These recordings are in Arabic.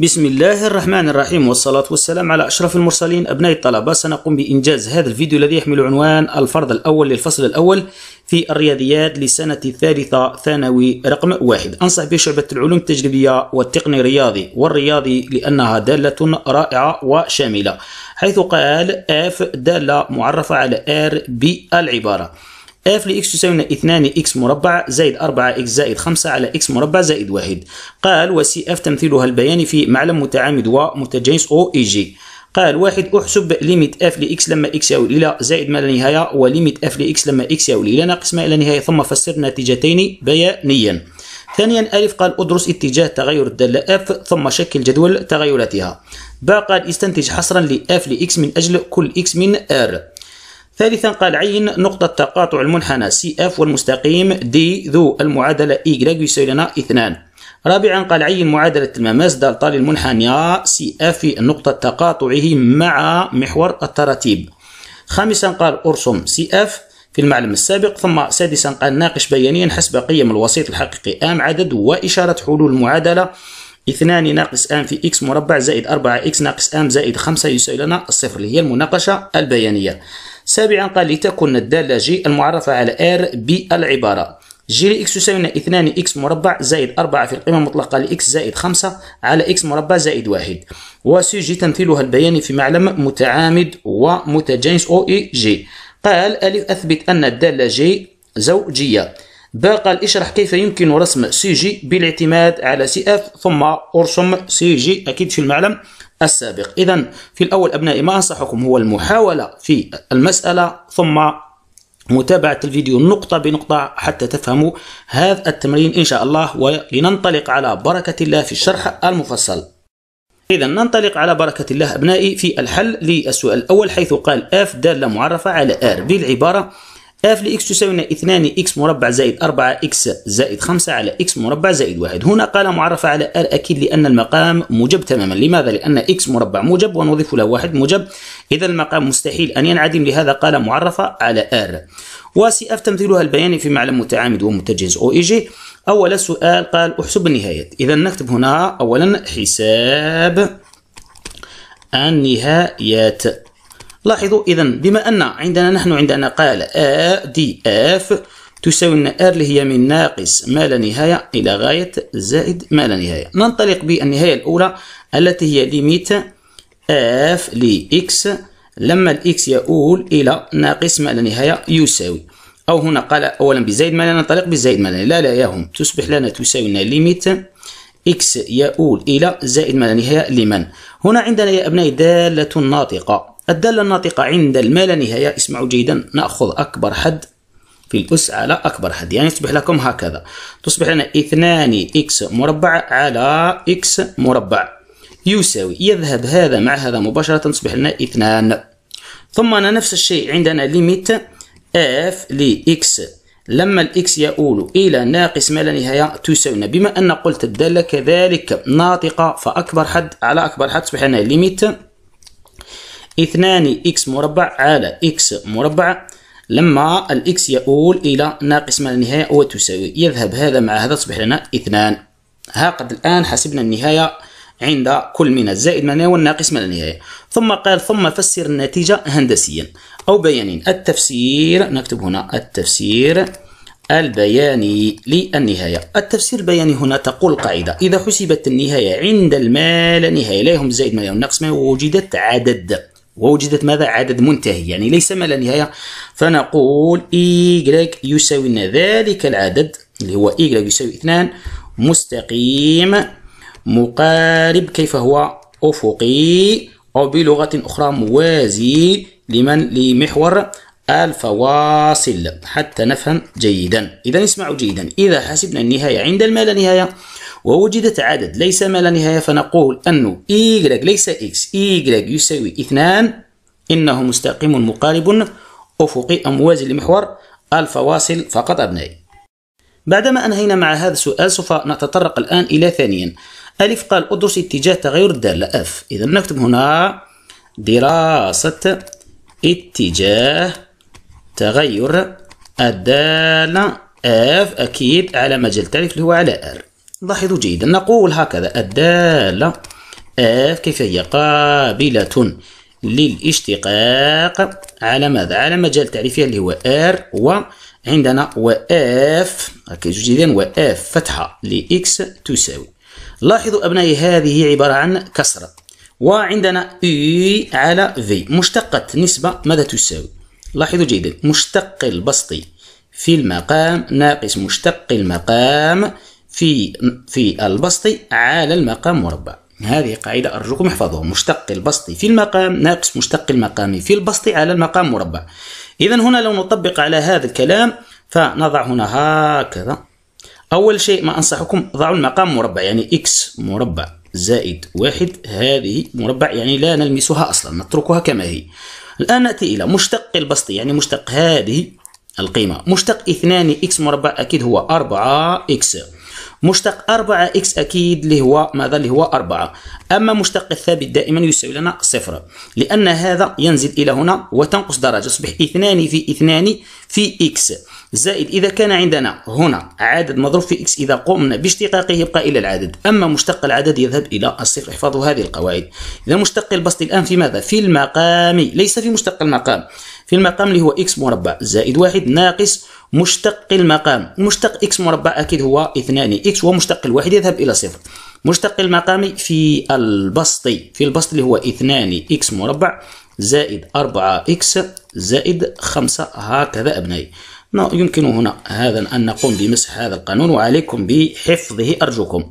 بسم الله الرحمن الرحيم والصلاة والسلام على أشرف المرسلين أبناء الطلبة سنقوم بإنجاز هذا الفيديو الذي يحمل عنوان الفرض الأول للفصل الأول في الرياضيات لسنة الثالثة ثانوي رقم واحد أنصح بشعبة العلوم التجريبية والتقني الرياضي والرياضي لأنها دالة رائعة وشاملة حيث قال F دالة معرفة على R بالعبارة f لx تساوي 2 x مربع زائد 4 x زائد 5 على x مربع زائد 1 قال وسي f تمثيلها البياني في معلم متعامد متجانس او اي جي قال واحد احسب ليميت اف لاكس لما اكس يؤول الى زائد ما لا نهايه وليميت اف لاكس لما اكس يؤول الى ناقص ما لا نهايه ثم فسر نتيجتين بيانيا ثانيا ألف قال أدرس اتجاه تغير الدالة اف ثم شكل جدول تغيراتها باء قال استنتج حصرا لاف لإكس من أجل كل إكس من R ثالثا قال عين نقطة تقاطع المنحنى سي اف والمستقيم دي ذو المعادلة y يساوي لنا اثنان رابعا قال عين معادلة المماس دالتا للمنحنى سي اف نقطة تقاطعه مع محور التراتيب خامسا قال ارسم سي اف في المعلم السابق ثم سادسا قال ناقش بيانيا حسب قيم الوسيط الحقيقي ام عدد وإشارة حلول المعادلة اثنان ناقص ام في اكس مربع زائد اربعة اكس ناقص ام زائد خمسة يساوي لنا الصفر اللي هي المناقشة البيانية سابعا قال لتكن الدالة جي المعرفة على R بالعبارة جي لإكس يساوينا 2 إكس مربع زائد 4 في القيمة المطلقة لإكس زائد 5 على إكس مربع زائد 1 وسيجي تمثيلها البياني في معلم متعامد ومتجانس أو إي جي قال ألف أثبت أن الدالة جي زوجية با قال اشرح كيف يمكن رسم سي جي بالاعتماد على سي اف ثم ارسم سي جي اكيد في المعلم السابق إذا في الأول أبنائي ما أنصحكم هو المحاولة في المسألة ثم متابعة الفيديو نقطة بنقطة حتى تفهموا هذا التمرين إن شاء الله ولننطلق على بركة الله في الشرح المفصل إذا ننطلق على بركة الله أبنائي في الحل للسؤال الأول حيث قال F دالة معرفة على R بالعبارة اف لإكس تساوينا 2 إكس مربع زائد 4 إكس زائد 5 على إكس مربع زائد 1 هنا قال معرفة على ار أكيد لأن المقام موجب تماما لماذا؟ لأن إكس مربع موجب ونضيف له 1 موجب إذا المقام مستحيل أن ينعدم لهذا قال معرفة على ار وسي اف تمثيلها البياني في معلم متعامد ومتجهز او اي جي اول سؤال قال احسب النهايات اذا نكتب هنا اولا حساب النهايات لاحظوا إذا بما أن عندنا نحن عندنا قال آ دي اف تساوي لنا ار اللي هي من ناقص ما لا نهاية إلى غاية زائد ما لا نهاية ننطلق بالنهاية الأولى التي هي ليميت اف لإكس لما الإكس يؤول إلى ناقص ما لا نهاية يساوي أو هنا قال أولا بزائد ما لا ننطلق بزائد ما لا لا لا يهم تصبح لنا تساوي لنا ليميت إكس يؤول إلى زائد ما لا نهاية لمن هنا عندنا يا أبنائي دالة ناطقة الدالة الناطقة عند الما لا نهاية اسمعوا جيدا نأخذ أكبر حد في الأس على أكبر حد يعني يصبح لكم هكذا تصبح لنا اثنان إكس مربع على إكس مربع يساوي يذهب هذا مع هذا مباشرة تصبح لنا اثنان ثم أنا نفس الشيء عندنا ليميت اف لإكس لما الإكس يؤول إلى ناقص ما لا نهاية تساوينا بما أن قلت الدالة كذلك ناطقة فأكبر حد على أكبر حد تصبح لنا ليميت اثنان إكس مربع على إكس مربع لما الإكس يؤول إلى ناقص ما النهاية وتساوي يذهب هذا مع هذا تصبح لنا اثنان ها قد الآن حسبنا النهاية عند كل من الزائد من والناقص من النهاية ثم قال ثم فسر النتيجة هندسيا أو بياني التفسير نكتب هنا التفسير البياني للنهاية التفسير البياني هنا تقول قاعده إذا حسبت النهاية عند المال نهاية لا يهم الزائد من والناقص ما وجدت عدد ووجدت ماذا عدد منتهي يعني ليس ما لا نهاية فنقول اي يساوي لنا ذلك العدد اللي هو اي يساوي اثنان مستقيم مقارب كيف هو أفقي أو بلغة أخرى موازي لمن لمحور الفواصل حتى نفهم جيدا إذا اسمعوا جيدا إذا حسبنا النهاية عند ما لا نهاية ووجدت عدد ليس ما لا نهاية فنقول أن y ليس x y يساوي اثنان إنه مستقيم مقارب أفقي أو موازي لمحور الفواصل فقط أبنائي بعدما أنهينا مع هذا السؤال سوف نتطرق الآن إلى ثانيا ألف قال أدرس اتجاه تغير الدالة أف إذا نكتب هنا دراسة اتجاه تغير الدالة أف أكيد على مجال تعرف اللي هو على R لاحظوا جيدا نقول هكذا الدالة اف كيف هي قابلة للاشتقاق على ماذا على مجال تعريفها اللي هو ار وعندنا واف جديدا واف فتحة لإكس تساوي لاحظوا أبنائي هذه عبارة عن كسرة وعندنا اي e على في مشتقة نسبة ماذا تساوي لاحظوا جيدا مشتق البسطي في المقام ناقص مشتق المقام في في البسط على المقام مربع هذه قاعدة أرجوكم احفظوها مشتق البسط في المقام ناقص مشتق المقام في البسط على المقام مربع إذا هنا لو نطبق على هذا الكلام فنضع هنا هكذا أول شيء ما أنصحكم ضعوا المقام مربع يعني إكس مربع زائد واحد هذه مربع يعني لا نلمسها أصلا نتركها كما هي الآن نأتي إلى مشتق البسط يعني مشتق هذه القيمة مشتق اثنان إكس مربع أكيد هو أربعة إكس مشتق 4 اكس اكيد اللي هو ماذا اللي هو 4 اما مشتق الثابت دائما يساوي لنا صفر لان هذا ينزل الى هنا وتنقص درجه يصبح اثنان في اثنان في اكس زائد اذا كان عندنا هنا عدد مضروب في اكس اذا قمنا باشتقاقه يبقى الى العدد اما مشتق العدد يذهب الى الصفر احفظوا هذه القواعد اذا مشتق البسط الان في ماذا في المقام ليس في مشتق المقام في المقام اللي هو إكس مربع زائد واحد ناقص مشتق المقام مشتق إكس مربع أكيد هو اثنان إكس هو مشتق الواحد يذهب إلى صفر مشتق المقام في البسط في البسط اللي هو اثنان إكس مربع زائد أربعة إكس زائد خمسة هكذا أبنائي يمكن هنا هذا أن نقوم بمسح هذا القانون وعليكم بحفظه أرجوكم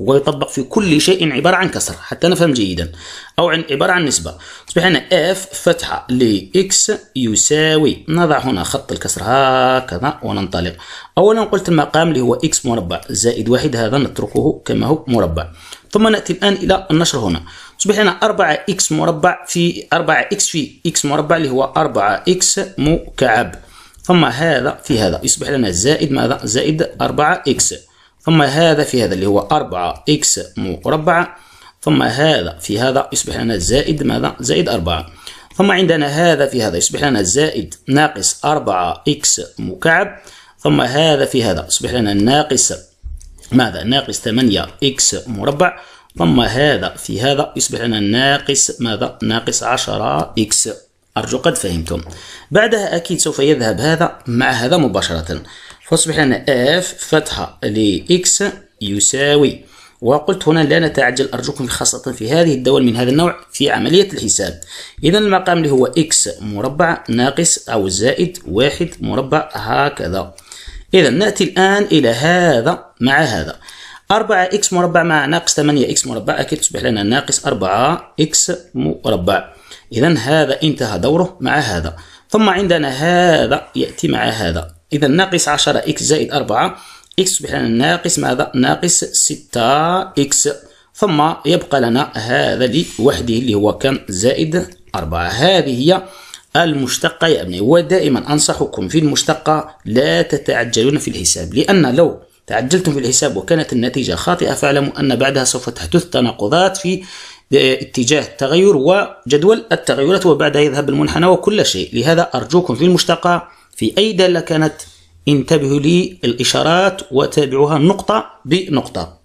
ويطبق في كل شيء عبارة عن كسر حتى نفهم جيدا أو عن عبارة عن نسبة تصبح هنا f فتحة ل x يساوي نضع هنا خط الكسر هكذا وننطلق أولا قلت المقام اللي هو x مربع زائد واحد هذا نتركه كما هو مربع ثم نأتي الآن إلى النشر هنا تصبح لنا 4 x مربع في 4 x في x مربع اللي هو 4 x مكعب ثم هذا في هذا يصبح لنا زائد ماذا زائد 4 x ثم هذا في هذا اللي هو 4 إكس مربع ثم هذا في هذا يصبح لنا زائد ماذا زائد 4 ثم عندنا هذا في هذا يصبح لنا زائد ناقص 4 إكس مكعب ثم هذا في هذا يصبح لنا ناقص ماذا ناقص 8 إكس مربع ثم هذا في هذا يصبح لنا ناقص ماذا ناقص 10 إكس أرجو قد فهمتم بعدها أكيد سوف يذهب هذا مع هذا مباشرة فاصبح لنا اف فتحة لإكس يساوي وقلت هنا لا نتعجل أرجوكم خاصة في هذه الدول من هذا النوع في عملية الحساب إذا المقام اللي هو إكس مربع ناقص أو زائد واحد مربع هكذا إذا نأتي الآن إلى هذا مع هذا 4 إكس مربع مع ناقص 8 إكس مربع أكيد تصبح لنا ناقص 4 إكس مربع إذا هذا انتهى دوره مع هذا ثم عندنا هذا يأتي مع هذا إذا ناقص 10 إكس زائد 4 إكس يصبح لنا ناقص ماذا؟ ناقص 6 إكس ثم يبقى لنا هذا لوحده اللي هو كم زائد 4 هذه هي المشتقة يا أبني ودائما أنصحكم في المشتقة لا تتعجلون في الحساب لأن لو تعجلتم في الحساب وكانت النتيجة خاطئة فاعلموا أن بعدها سوف تحدث تناقضات في آه، اتجاه التغير وجدول التغيرات وبعدها يذهب المنحنى وكل شيء لهذا أرجوكم في المشتقة في أي دالة كانت انتبهوا الإشارات وتابعوها نقطة بنقطة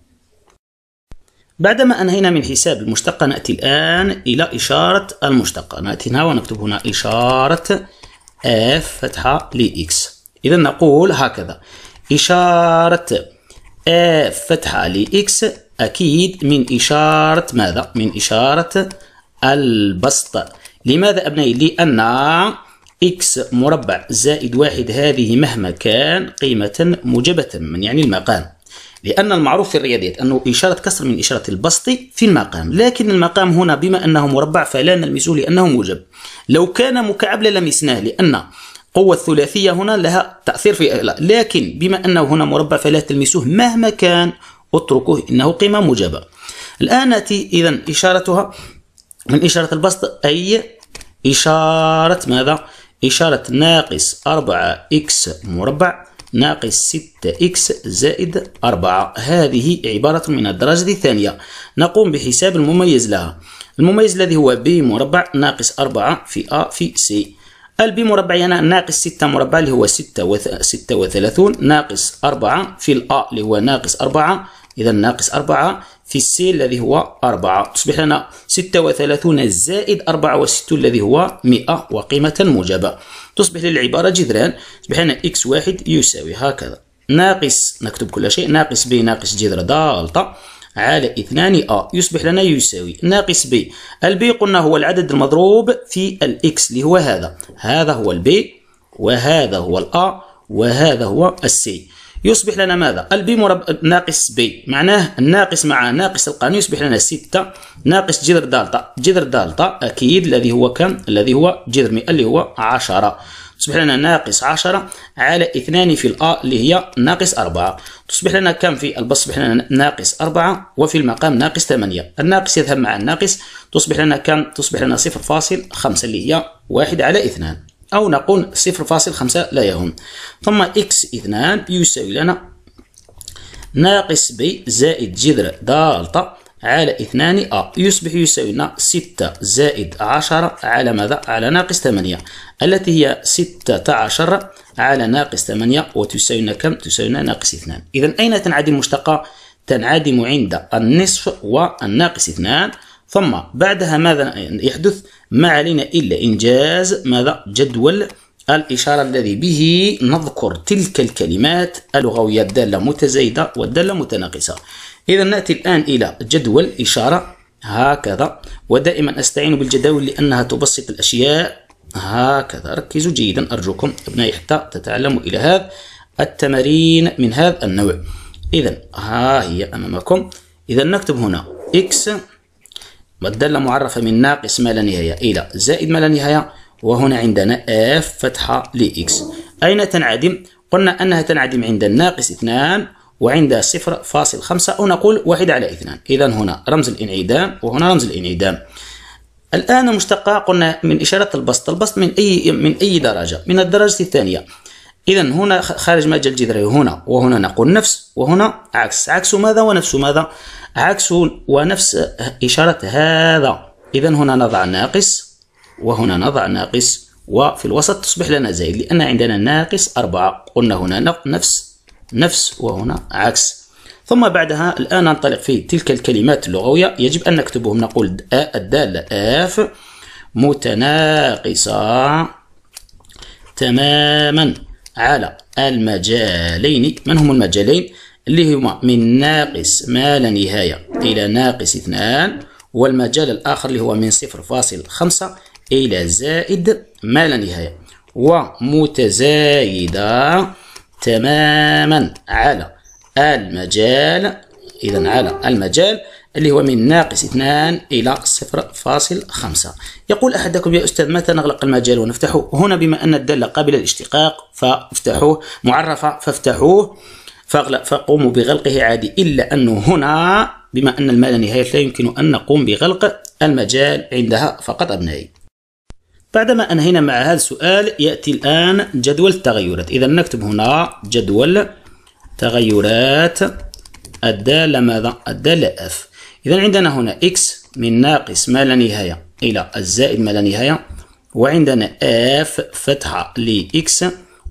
بعدما أنهينا من حساب المشتقة نأتي الآن إلى إشارة المشتقة نأتي هنا ونكتب هنا إشارة F فتحة لإكس إذا نقول هكذا إشارة F فتحة لإكس أكيد من إشارة ماذا؟ من إشارة البسط لماذا أبنائي؟ لأن إكس مربع زائد واحد هذه مهما كان قيمة موجبة من يعني المقام لأن المعروف في الرياضيات أنه إشارة كسر من إشارة البسط في المقام لكن المقام هنا بما أنه مربع فلا نلمسه لأنه موجب لو كان مكعب للمسناه لأن قوة الثلاثية هنا لها تأثير في لا. لكن بما أنه هنا مربع فلا تلمسوه مهما كان اتركوه إنه قيمة موجبة الآن أتي إذا إشارتها من إشارة البسط أي إشارة ماذا؟ إشارة ناقص 4x مربع ناقص 6x زائد 4 هذه عبارة من الدرجة الثانية نقوم بحساب المميز لها المميز الذي هو b مربع ناقص 4 في a في c البي مربع يعني ناقص 6 مربع اللي هو 36 ناقص 4 في الأ اللي هو ناقص 4 إذا ناقص 4 في السي الذي هو 4 تصبح لنا 36 زائد 64 الذي هو 100 وقيمة موجبة تصبح للعبارة جذران تصبح لنا x واحد يساوي هكذا ناقص نكتب كل شيء ناقص ب ناقص جذر دالتا على 2 أ يصبح لنا يساوي ناقص ب البي قلنا هو العدد المضروب في الإكس اللي هو هذا هذا هو البي وهذا هو الأ وهذا هو السي يصبح لنا ماذا البي مربع ناقص بي معناه الناقص مع ناقص القانون يصبح لنا 6 ناقص جذر دالتا جذر دالتا اكيد الذي هو كم الذي هو جذر مئة اللي هو 10 تصبح لنا ناقص 10 على 2 في الأ اللي هي ناقص 4 تصبح لنا كم في البسط تصبح لنا ناقص 4 وفي المقام ناقص 8 الناقص يذهب مع الناقص تصبح لنا كم تصبح لنا 0.5 اللي هي 1 على 2 أو نقول 0.5 لا يهم ثم إكس اثنان يساوي لنا ناقص ب زائد جذر دالتا على اثنان أ يصبح يساوي لنا 6 زائد 10 على ماذا؟ على ناقص 8 التي هي 16 على ناقص 8 وتساوي لنا كم؟ تساوي لنا ناقص 2 إذا أين تنعدم مشتقة؟ تنعدم عند النصف والناقص إثنان ثم بعدها ماذا يحدث ما علينا إلا إنجاز ماذا جدول الإشارة الذي به نذكر تلك الكلمات اللغوية الدالة متزايدة والدالة متناقصة إذا نأتي الآن إلى جدول إشارة هكذا ودائما أستعين بالجداول لأنها تبسط الأشياء هكذا ركزوا جيدا أرجوكم أبنائي حتى تتعلموا إلى هذا التمارين من هذا النوع إذا ها هي أمامكم إذا نكتب هنا إكس والدالة معرفة من ناقص ما لا نهاية إلى زائد ما لا نهاية وهنا عندنا اف فتحة لإكس أين تنعدم؟ قلنا أنها تنعدم عند الناقص 2 وعند 0.5 أو نقول 1 على 2 إذا هنا رمز الانعدام وهنا رمز الانعدام الآن مشتقة قلنا من إشارة البسط البسط من أي من أي درجة من الدرجة الثانية إذا هنا خارج مجال الجذري أيوه. هنا وهنا نقول نفس وهنا عكس عكس ماذا ونفس ماذا عكس ونفس إشارة هذا إذا هنا نضع ناقص وهنا نضع ناقص وفي الوسط تصبح لنا زائد لأن عندنا ناقص أربعة قلنا هنا نفس نفس وهنا عكس ثم بعدها الآن ننطلق في تلك الكلمات اللغوية يجب أن نكتبهم نقول الدالة آف متناقصة تماما على المجالين من هم المجالين اللي هما من ناقص ما لا نهاية إلى ناقص اثنان والمجال الآخر اللي هو من صفر فاصل خمسة إلى زائد ما لا نهاية ومتزايدة تماما على المجال إذا على المجال اللي هو من ناقص 2 إلى 0.5 يقول أحدكم يا أستاذ متى نغلق المجال ونفتحه هنا بما أن الدالة قابلة للاشتقاق فافتحوه معرفة فافتحوه فاغلق فقوموا بغلقه عادي إلا أنه هنا بما أن المال نهاية لا يمكن أن نقوم بغلق المجال عندها فقط أبنائي بعدما أنهينا مع هذا السؤال يأتي الآن جدول التغيرات إذا نكتب هنا جدول تغيرات الدالة ماذا؟ الدالة F إذا عندنا هنا إكس من ناقص ما لا نهاية إلى الزائد ما لا نهاية وعندنا اف فتحة لإكس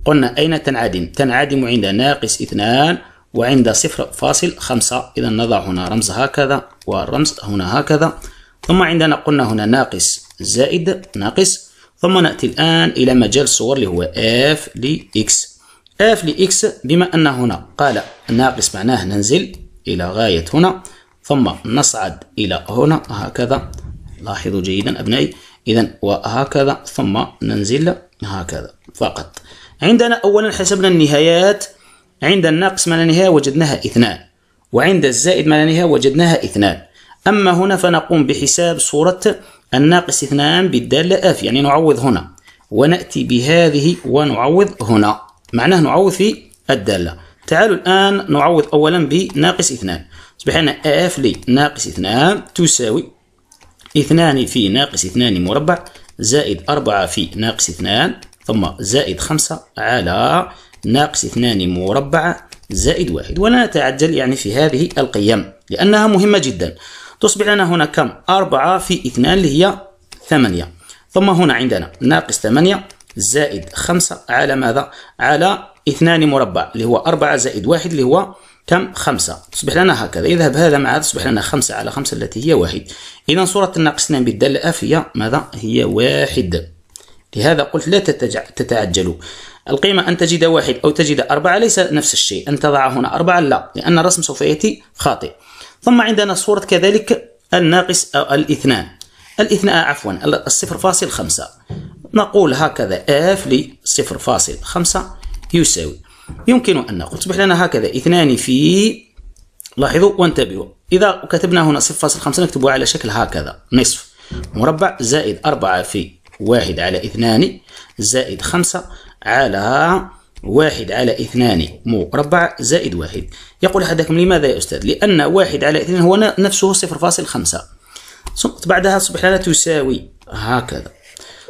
قلنا أين تنعدم؟ تنعدم عند ناقص اثنان وعند صفر فاصل خمسة إذا نضع هنا رمز هكذا والرمز هنا هكذا ثم عندنا قلنا هنا ناقص زائد ناقص ثم نأتي الآن إلى مجال الصور اللي هو اف لإكس اف لإكس بما أن هنا قال ناقص معناه ننزل إلى غاية هنا ثم نصعد إلى هنا هكذا لاحظوا جيدا أبنائي إذا وهكذا ثم ننزل هكذا فقط عندنا أولا حسبنا النهايات عند الناقص ما لا نهاية وجدناها اثنان وعند الزائد ما لا نهاية وجدناها اثنان أما هنا فنقوم بحساب صورة الناقص اثنان بالدالة آف يعني نعوض هنا ونأتي بهذه ونعوض هنا معناه نعوض في الدالة تعالوا الآن نعوض أولا بناقص اثنان يصبح عندنا اف لي ناقص اثنان تساوي اثنان في ناقص اثنان مربع زائد أربعة في ناقص اثنان ثم زائد خمسة على ناقص اثنان مربع زائد واحد ولا نتعجل يعني في هذه القيم لأنها مهمة جدا تصبح لنا هنا كم أربعة في اثنان اللي هي ثمانية ثم هنا عندنا ناقص ثمانية زائد خمسة على ماذا على اثنان مربع اللي هو أربعة زائد واحد اللي هو كم خمسة تصبح لنا هكذا يذهب هذا مع هذا تصبح لنا خمسة على خمسة التي هي واحد إذا صورة الناقص 2 بالدالة اف هي ماذا هي واحد لهذا قلت لا تتعجلوا القيمة أن تجد واحد أو تجد أربعة ليس نفس الشيء أن تضع هنا أربعة لا لأن الرسم سوف يأتي خاطئ ثم عندنا صورة كذلك الناقص أو الاثنان الاثنان عفوا الصفر فاصل خمسة نقول هكذا اف لصفر فاصل خمسة يساوي يمكن أن نقول تصبح لنا هكذا اثنان في لاحظوا وانتبهوا إذا كتبنا هنا 0.5 نكتبه على شكل هكذا نصف مربع زائد 4 في 1 على 2 زائد 5 على واحد على اثنان مربع زائد واحد يقول أحدكم لماذا يا أستاذ لأن واحد على اثنان هو نفسه صفر فاصل خمسة بعدها تصبح لنا تساوي هكذا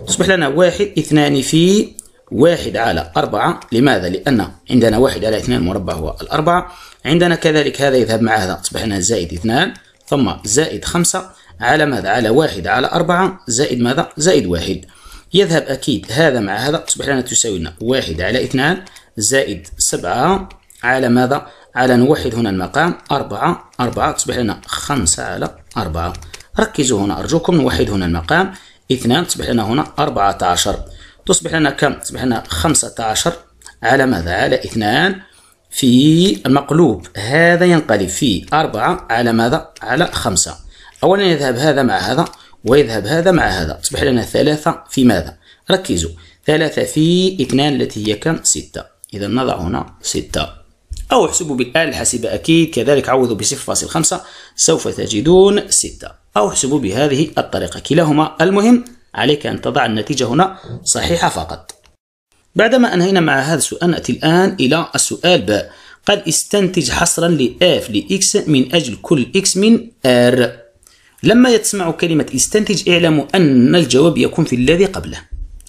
تصبح لنا واحد اثنان في واحد على أربعة لماذا؟ لأن عندنا واحد على اثنين مربع هو الأربعة عندنا كذلك هذا يذهب مع هذا تصبح لنا زائد اثنان ثم زائد خمسة على ماذا؟ على واحد على أربعة زائد ماذا؟ زائد واحد يذهب أكيد هذا مع هذا تصبح لنا تساوي لنا واحد على اثنان زائد سبعة على ماذا؟ على نوحد هنا المقام أربعة أربعة تصبح لنا خمسة على أربعة ركزوا هنا أرجوكم نوحد هنا المقام اثنان تصبح لنا هنا أربعة عشر تصبح لنا كم تصبح لنا 15 على ماذا على 2 في مقلوب هذا ينقلب في أربعة على ماذا على خمسة أولا يذهب هذا مع هذا ويذهب هذا مع هذا تصبح لنا ثلاثة في ماذا ركزوا ثلاثة في اثنان التي هي كم ستة إذا نضع هنا ستة أو احسبوا بالآلة الحاسبة أكيد كذلك عوضوا ب 0.5 سوف تجدون ستة أو احسبوا بهذه الطريقة كلاهما المهم عليك أن تضع النتيجة هنا صحيحة فقط بعدما أنهينا مع هذا السؤال نأتي الآن إلى السؤال باء قد استنتج حصرا لإف لإكس من أجل كل إكس من آر لما يتسمع كلمة استنتج اعلموا أن الجواب يكون في الذي قبله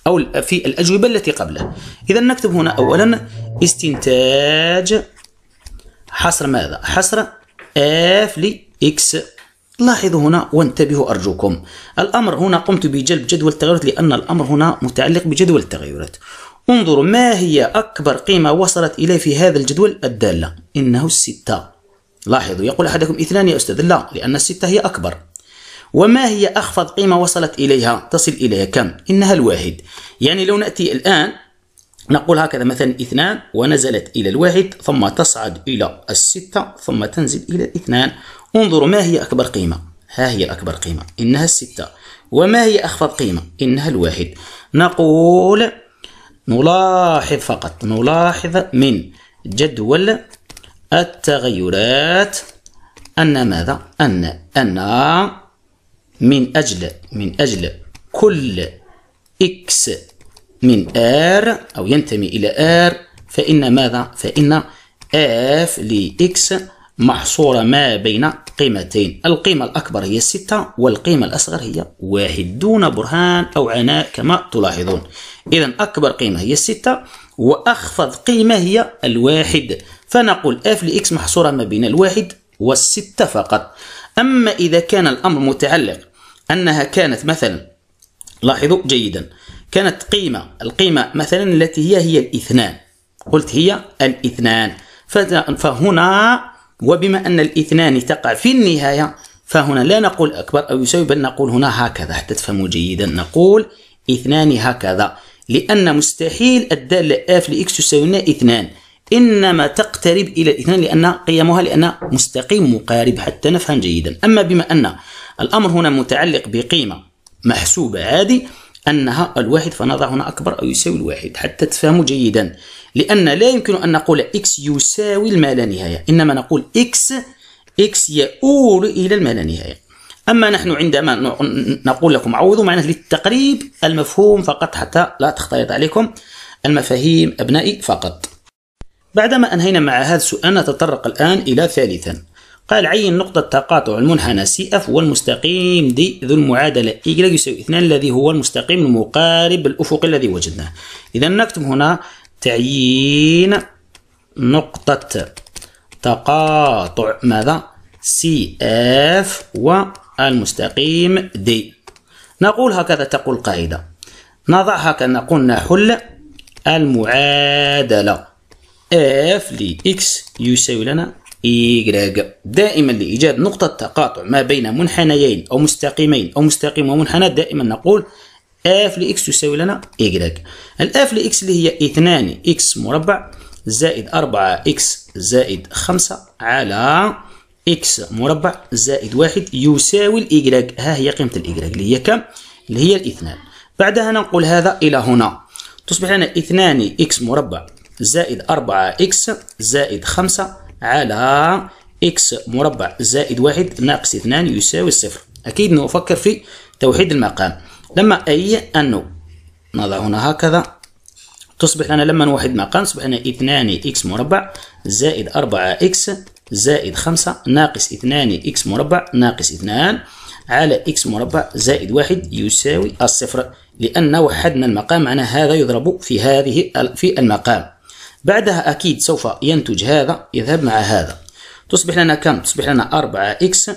أو في الأجوبة التي قبله إذا نكتب هنا أولا استنتاج حصر ماذا؟ حصر اف لإكس لاحظوا هنا وانتبهوا أرجوكم الأمر هنا قمت بجلب جدول التغيرات لأن الأمر هنا متعلق بجدول التغيرات انظروا ما هي أكبر قيمة وصلت إليه في هذا الجدول الدالة إنه الستة لاحظوا يقول أحدكم اثنان يا أستاذ لا لأن الستة هي أكبر وما هي أخفض قيمة وصلت إليها تصل إليها كم إنها الواحد يعني لو نأتي الآن نقول هكذا مثلا اثنان ونزلت إلى الواحد ثم تصعد إلى الستة ثم تنزل إلى الاثنان انظروا ما هي أكبر قيمة ها هي أكبر قيمة إنها الستة وما هي أخفض قيمة إنها الواحد نقول نلاحظ فقط نلاحظ من جدول التغيرات أن ماذا أن أن من أجل من أجل كل إكس من آر أو ينتمي إلى آر فإن ماذا فإن اف لإكس محصورة ما بين قيمتين القيمة الأكبر هي 6 والقيمة الأصغر هي واحد دون برهان أو عناء كما تلاحظون إذا أكبر قيمة هي 6 وأخفض قيمة هي الواحد فنقول f لx محصورة ما بين الواحد والستة فقط أما إذا كان الأمر متعلق أنها كانت مثلا لاحظوا جيدا كانت قيمة القيمة مثلا التي هي هي الاثنان قلت هي الاثنان فهنا وبما أن الاثنان تقع في النهاية فهنا لا نقول أكبر أو يساوي بل نقول هنا هكذا حتى تفهموا جيدا نقول اثنان هكذا لأن مستحيل الدالة اف لإكس تساوي اثنان إنما تقترب إلى الاثنان لأن قيمها لأن مستقيم مقارب حتى نفهم جيدا أما بما أن الأمر هنا متعلق بقيمة محسوبة عادي أنها الواحد فنضع هنا أكبر أو يساوي الواحد حتى تفهموا جيدا لأن لا يمكن أن نقول x يساوي الما لا نهاية إنما نقول x x يؤول إلى الما لا نهاية أما نحن عندما نقول لكم عوضوا معناه للتقريب المفهوم فقط حتى لا تختلط عليكم المفاهيم أبنائي فقط بعدما أنهينا مع هذا السؤال نتطرق الآن إلى ثالثا قال عين نقطة تقاطع المنحنى سي اف والمستقيم دي ذو المعادلة y يساوي 2 الذي هو المستقيم المقارب الأفقي الذي وجدناه إذا نكتب هنا تعيين نقطة تقاطع ماذا سي اف والمستقيم دي نقول هكذا تقول القاعدة نضع هكذا نقول نحل المعادلة اف لإكس يساوي لنا إيجراج دائما لإيجاد نقطة تقاطع ما بين منحنيين أو مستقيمين أو مستقيم ومنحنى دائما نقول اف لإكس تساوي لنا إيكغيك الآف لإكس اللي هي 2 إكس مربع زائد 4 إكس زائد 5 على إكس مربع زائد 1 يساوي الإيكغيك ها هي قيمة الإيكغيك اللي هي كم؟ اللي هي الاثنان بعدها ننقل هذا إلى هنا تصبح لنا 2 إكس مربع زائد 4 إكس زائد 5 على إكس مربع زائد 1 ناقص 2 يساوي الصفر أكيد نفكر في توحيد المقام لما أي أنه نضع هنا هكذا تصبح لنا لما نوحد مقام تصبح لنا 2 إكس مربع زائد 4 إكس زائد 5 ناقص 2 إكس مربع ناقص 2 على إكس مربع زائد 1 يساوي الصفر لأن وحدنا المقام معناه هذا يضرب في هذه في المقام بعدها أكيد سوف ينتج هذا يذهب مع هذا تصبح لنا كم؟ تصبح لنا 4 إكس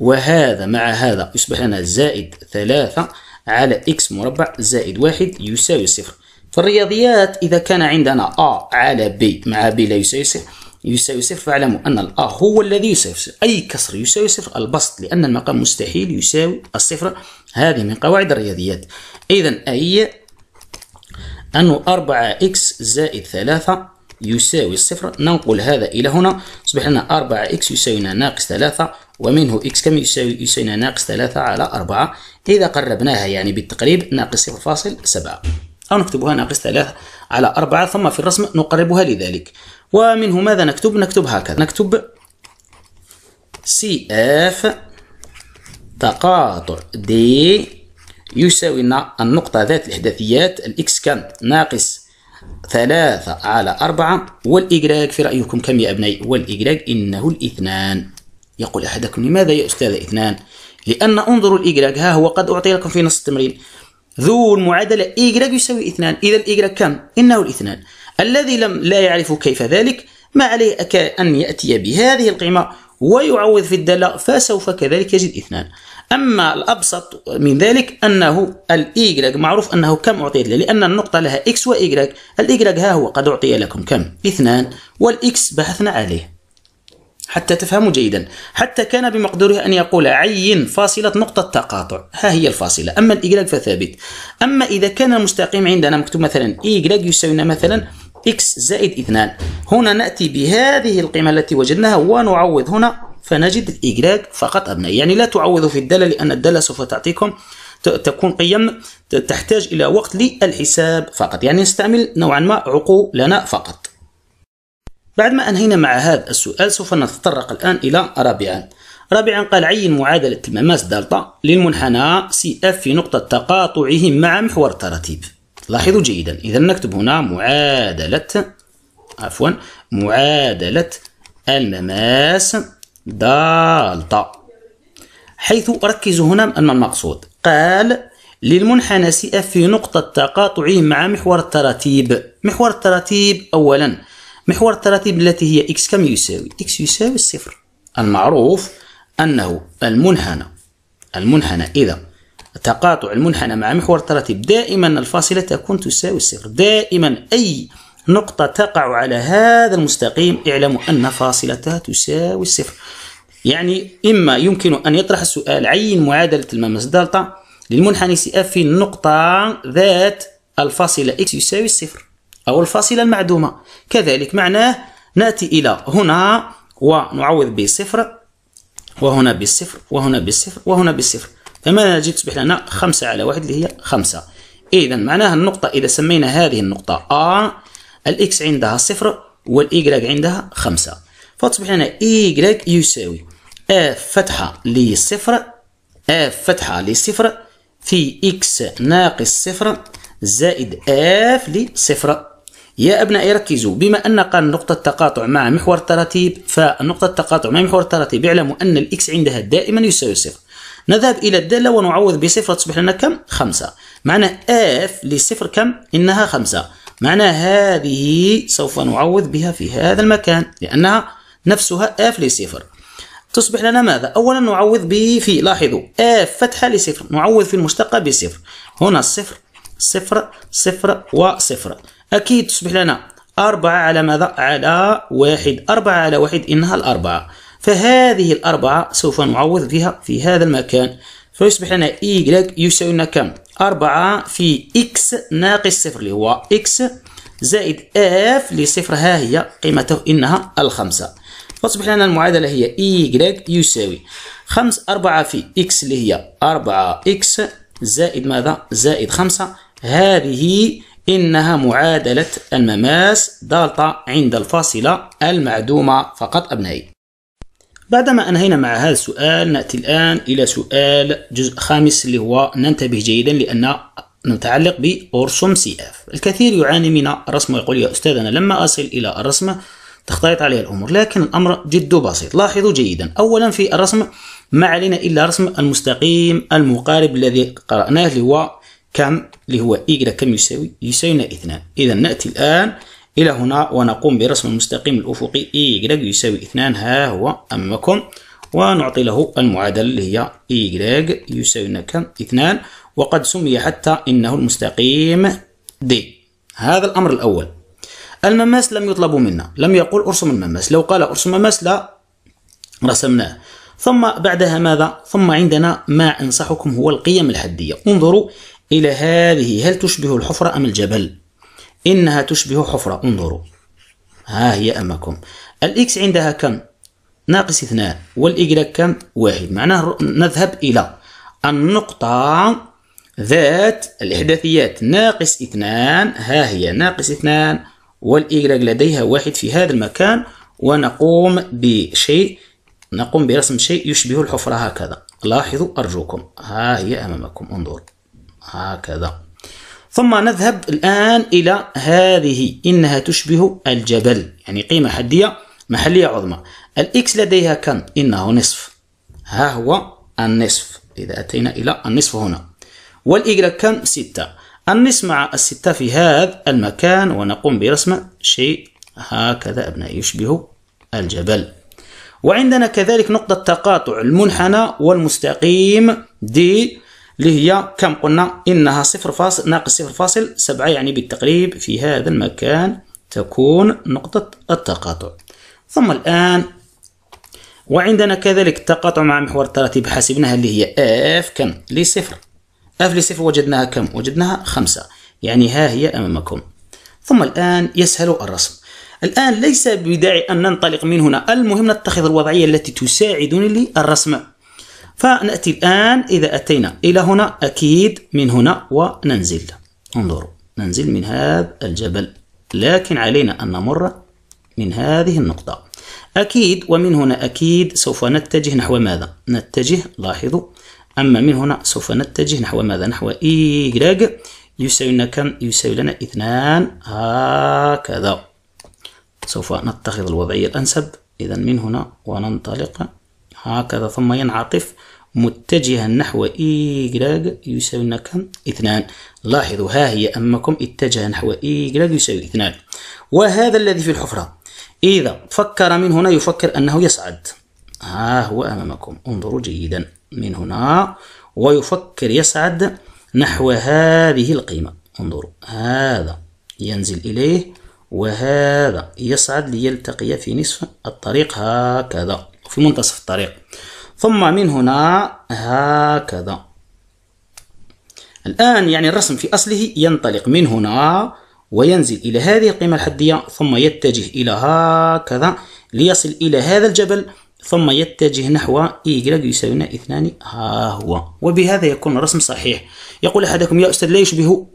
وهذا مع هذا يصبح لنا زائد 3 على x مربع زائد واحد يساوي صفر في الرياضيات إذا كان عندنا a على b مع b لا يساوي صفر يساوي صفر فاعلموا أن الأ هو الذي يساوي صفر أي كسر يساوي صفر البسط لأن المقام مستحيل يساوي الصفر هذه من قواعد الرياضيات إذا أي أنه 4x زائد 3 يساوي الصفر ننقل هذا إلى هنا أصبح لنا 4x يساوي ناقص 3 ومنه إكس كم يساوي يساوينا ناقص ثلاثة على أربعة إذا قربناها يعني بالتقريب ناقص صفر فاصل سبعة أو نكتبها ناقص ثلاثة على أربعة ثم في الرسم نقربها لذلك ومنه ماذا نكتب نكتب هكذا نكتب سي اف تقاطع دي يساوي لنا النقطة ذات الإحداثيات الإكس كان ناقص ثلاثة على أربعة والإجراج في رأيكم كم يا أبنائي والإجراج إنه الاثنان يقول أحدكم لماذا يا أستاذ اثنان لأن انظروا الإيجراج ها هو قد أعطي لكم في نص التمرين ذو المعادلة إيجراج يساوي اثنان إذا الإيجراج كم؟ إنه الاثنان الذي لم لا يعرف كيف ذلك ما عليه أن يأتي بهذه القيمة ويعوض في الدالة فسوف كذلك يجد اثنان أما الأبسط من ذلك أنه الإيجراج معروف أنه كم أعطيت له لأن النقطة لها إكس وإيجراج الإيجراج ها هو قد أعطي لكم كم؟ اثنان والإكس بحثنا عليه حتى تفهموا جيدا حتى كان بمقدوره أن يقول عين فاصلة نقطة تقاطع ها هي الفاصلة أما الإيجلاج فثابت أما إذا كان المستقيم عندنا مكتوب مثلا إيجلاج يساوينا مثلا إكس زائد اثنان هنا نأتي بهذه القيمة التي وجدناها ونعوض هنا فنجد الإيجلاج فقط أبنائي يعني لا تعوضوا في الدالة لأن الدالة سوف تعطيكم تكون قيم تحتاج إلى وقت للحساب فقط يعني نستعمل نوعا ما عقولنا فقط بعد ما أنهينا مع هذا السؤال سوف نتطرق الآن إلى رابعا رابعا قال عين معادلة المماس دلتا للمنحنى سي اف في نقطة تقاطعه مع محور التراتيب لاحظوا جيدا إذا نكتب هنا معادلة عفوا معادلة المماس دلتا حيث أركز هنا أن المقصود قال للمنحنى سي اف في نقطة تقاطعه مع محور التراتيب محور التراتيب أولا محور التراتيب التي هي إكس كم يساوي إكس يساوي الصفر المعروف أنه المنحنى المنحنى إذا تقاطع المنحنى مع محور التراتيب دائما الفاصلة تكون تساوي الصفر دائما أي نقطة تقع على هذا المستقيم اعلم أن فاصلتها تساوي الصفر يعني إما يمكن أن يطرح السؤال عين معادلة الممس دلتا للمنحنى سي اف في النقطة ذات الفاصلة إكس يساوي الصفر أو الفاصلة المعدومة كذلك معناه نأتي إلى هنا ونعوض بصفر وهنا بالصفر وهنا بالصفر وهنا بالصفر فما نجد تصبح لنا خمسة على واحد اللي هي خمسة إذا معناها النقطة إذا سمينا هذه النقطة A الإكس عندها صفر والإيكراك عندها خمسة فتصبح لنا إيكراك يساوي إف فتحة لصفر إف فتحة لصفر في إكس ناقص صفر زائد إف لصفر يا أبنائي ركزوا بما أن قال نقطة تقاطع مع محور التراتيب فنقطة التقاطع مع محور التراتيب يعلم أن الإكس عندها دائما يساوي صفر نذهب إلى الدالة ونعوض بصفر تصبح لنا كم؟ خمسة معنى اف لصفر كم؟ إنها خمسة معنى هذه سوف نعوض بها في هذا المكان لأنها نفسها اف لصفر تصبح لنا ماذا؟ أولا نعوض ب في لاحظوا اف فتحة لصفر نعوض في المشتقة بصفر هنا صفر صفر صفر وصفر أكيد تصبح لنا أربعة على ماذا؟ على واحد أربعة على واحد إنها الأربعة فهذه الأربعة سوف نعوض بها في هذا المكان فيصبح لنا إي يساوي لنا كم؟ أربعة في إكس ناقص صفر اللي هو إكس زائد إف لصفر ها هي قيمته إنها الخمسة فتصبح لنا المعادلة هي إي يساوي خمس أربعة في إكس اللي هي أربعة إكس زائد ماذا؟ زائد خمسة هذه إنها معادلة المماس دالتا عند الفاصلة المعدومة فقط أبنائي بعدما أنهينا مع هذا السؤال نأتي الآن إلى سؤال جزء خامس اللي هو ننتبه جيدا لأن نتعلق بأرسم سي اف الكثير يعاني من رسمه يقول يا أستاذ أنا لما أصل إلى الرسمة تختلط عليها الأمور لكن الأمر جد بسيط لاحظوا جيدا أولا في الرسم ما علينا إلا رسم المستقيم المقارب الذي قرأناه اللي هو كم اللي هو إيجرا كم يساوي يساوينا اثنان إذا نأتي الآن إلى هنا ونقوم برسم المستقيم الأفقي إيجرا يساوي اثنان ها هو أمامكم ونعطي له المعادلة اللي هي إيجرا يساوينا كم اثنان وقد سمي حتى إنه المستقيم دي هذا الأمر الأول المماس لم يطلب منا لم يقول ارسم المماس لو قال ارسم المماس لا رسمناه ثم بعدها ماذا ثم عندنا ما أنصحكم هو القيم الحدية انظروا إلى هذه هل تشبه الحفرة أم الجبل؟ إنها تشبه حفرة انظروا ها هي أمامكم الإكس عندها كم؟ ناقص اثنان والإجراك كم؟ واحد معناه نذهب إلى النقطة ذات الإحداثيات ناقص اثنان ها هي ناقص اثنان والإجراك لديها واحد في هذا المكان ونقوم بشيء نقوم برسم شيء يشبه الحفرة هكذا لاحظوا أرجوكم ها هي أمامكم انظروا هكذا ثم نذهب الآن إلى هذه إنها تشبه الجبل يعني قيمة حدية محلية عظمى الإكس لديها كم؟ إنه نصف ها هو النصف إذا أتينا إلى النصف هنا والإجرة كم؟ ستة النصف مع الستة في هذا المكان ونقوم برسم شيء هكذا أبنائي يشبه الجبل وعندنا كذلك نقطة تقاطع المنحنى والمستقيم دي اللي هي كم قلنا إنها صفر فاصل ناقص صفر فاصل سبعة يعني بالتقريب في هذا المكان تكون نقطة التقاطع ثم الآن وعندنا كذلك التقاطع مع محور التراتيب حسبناها اللي هي اف كم لصفر اف لصفر وجدناها كم وجدناها خمسة يعني ها هي أمامكم ثم الآن يسهل الرسم الآن ليس بداعي أن ننطلق من هنا المهم نتخذ الوضعية التي تساعدني للرسم فنأتي الآن إذا أتينا إلى هنا أكيد من هنا وننزل انظروا ننزل من هذا الجبل لكن علينا أن نمر من هذه النقطة أكيد ومن هنا أكيد سوف نتجه نحو ماذا؟ نتجه لاحظوا أما من هنا سوف نتجه نحو ماذا؟ نحو Y يساوي لنا كم؟ يساوي لنا اثنان هكذا سوف نتخذ الوضعية الأنسب إذا من هنا وننطلق هكذا ثم ينعطف متجها نحو إيجراج e يساوي لنا كم؟ اثنان لاحظوا ها هي أمامكم اتجه نحو إيجراج e يساوي اثنان وهذا الذي في الحفرة إذا فكر من هنا يفكر أنه يصعد ها هو أمامكم انظروا جيدا من هنا ويفكر يصعد نحو هذه القيمة انظروا هذا ينزل إليه وهذا يصعد ليلتقي في نصف الطريق هكذا في منتصف الطريق ثم من هنا هكذا الآن يعني الرسم في أصله ينطلق من هنا وينزل إلى هذه القيمة الحدية ثم يتجه إلى هكذا ليصل إلى هذا الجبل ثم يتجه نحو إيجراج يساوينا اثنان ها هو وبهذا يكون الرسم صحيح يقول أحدكم يا أستاذ لا يشبه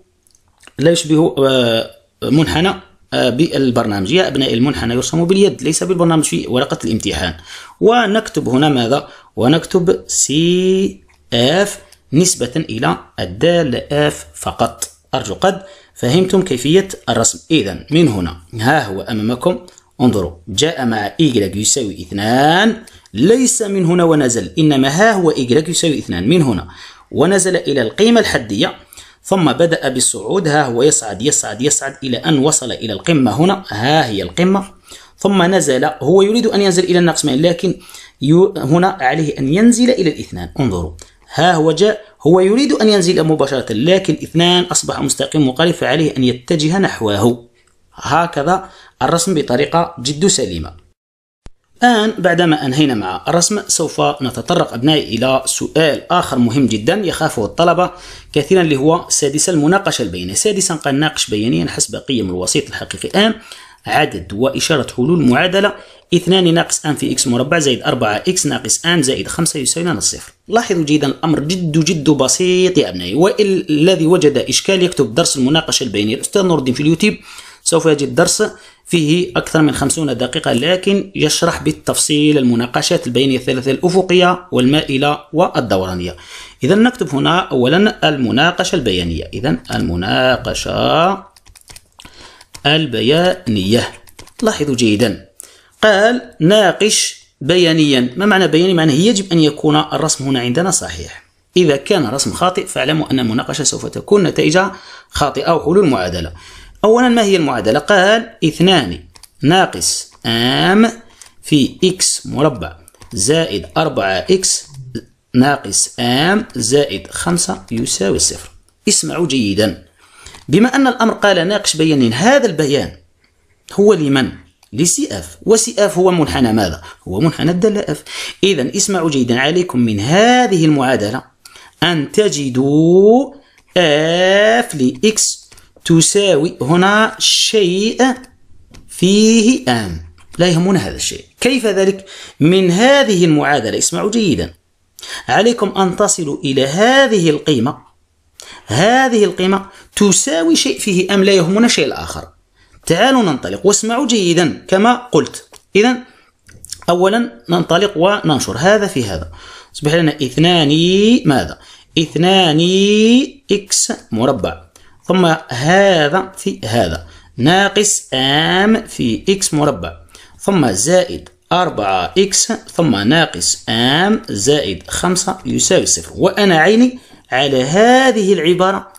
لا يشبه آه، منحنى بالبرنامج يا أبناء المنحنى يرسم باليد ليس بالبرنامج في ورقة الامتحان ونكتب هنا ماذا ونكتب سي اف نسبة إلى الدال اف فقط أرجو قد فهمتم كيفية الرسم إذا من هنا ها هو أمامكم انظروا جاء مع ايجريك يساوي اثنان ليس من هنا ونزل إنما ها هو ايجريك يساوي اثنان من هنا ونزل إلى القيمة الحدية ثم بدأ بالصعود ها هو يصعد يصعد يصعد إلى أن وصل إلى القمة هنا ها هي القمة ثم نزل هو يريد أن ينزل إلى النقسمين لكن هنا عليه أن ينزل إلى الاثنان انظروا ها هو جاء هو يريد أن ينزل مباشرة لكن الاثنان أصبح مستقيم مقارب فعليه أن يتجه نحوه هكذا الرسم بطريقة جد سليمة الآن بعدما أنهينا مع الرسم سوف نتطرق أبنائي إلى سؤال آخر مهم جدا يخافه الطلبة كثيرا اللي هو سادسا المناقشة البينية سادسا قال ناقش بيانيا حسب قيم الوسيط الحقيقي آن عدد وإشارة حلول معادلة 2 ناقص ان في اكس مربع زائد 4 اكس ناقص ان زائد 5 يساوي لنا الصفر لاحظوا جيدا الامر جد جد بسيط يا ابنائي والذي وجد اشكال يكتب درس المناقشه البينيه الاستاذ نور الدين في اليوتيوب سوف يجد درس فيه أكثر من خمسون دقيقة لكن يشرح بالتفصيل المناقشات البينية الثلاثة الأفقية والمائلة والدورانية إذا نكتب هنا أولا المناقشة البيانية إذا المناقشة البيانية لاحظوا جيدا قال ناقش بيانيا ما معنى بياني؟ معنى يجب أن يكون الرسم هنا عندنا صحيح إذا كان رسم خاطئ فاعلموا أن المناقشة سوف تكون نتائجها خاطئة وحلول معادلة أولا ما هي المعادلة؟ قال اثنان ناقص آم في إكس مربع زائد أربعة إكس ناقص آم زائد خمسة يساوي صفر اسمعوا جيدا بما أن الأمر قال ناقش بيانين هذا البيان هو لمن؟ لسي اف وسي اف هو منحنى ماذا؟ هو منحنى الدالة اف إذا اسمعوا جيدا عليكم من هذه المعادلة أن تجدوا اف لإكس تساوي هنا شيء فيه ام لا يهمنا هذا الشيء كيف ذلك؟ من هذه المعادلة اسمعوا جيدا عليكم أن تصلوا إلى هذه القيمة هذه القيمة تساوي شيء فيه أم لا يهمنا شيء الآخر تعالوا ننطلق واسمعوا جيدا كما قلت إذا أولا ننطلق وننشر هذا في هذا أصبح لنا اثنان ماذا؟ اثنان إكس مربع ثم هذا في هذا ناقص ام في اكس مربع ثم زائد 4 اكس ثم ناقص ام زائد 5 يساوي صفر وانا عيني على هذه العبارة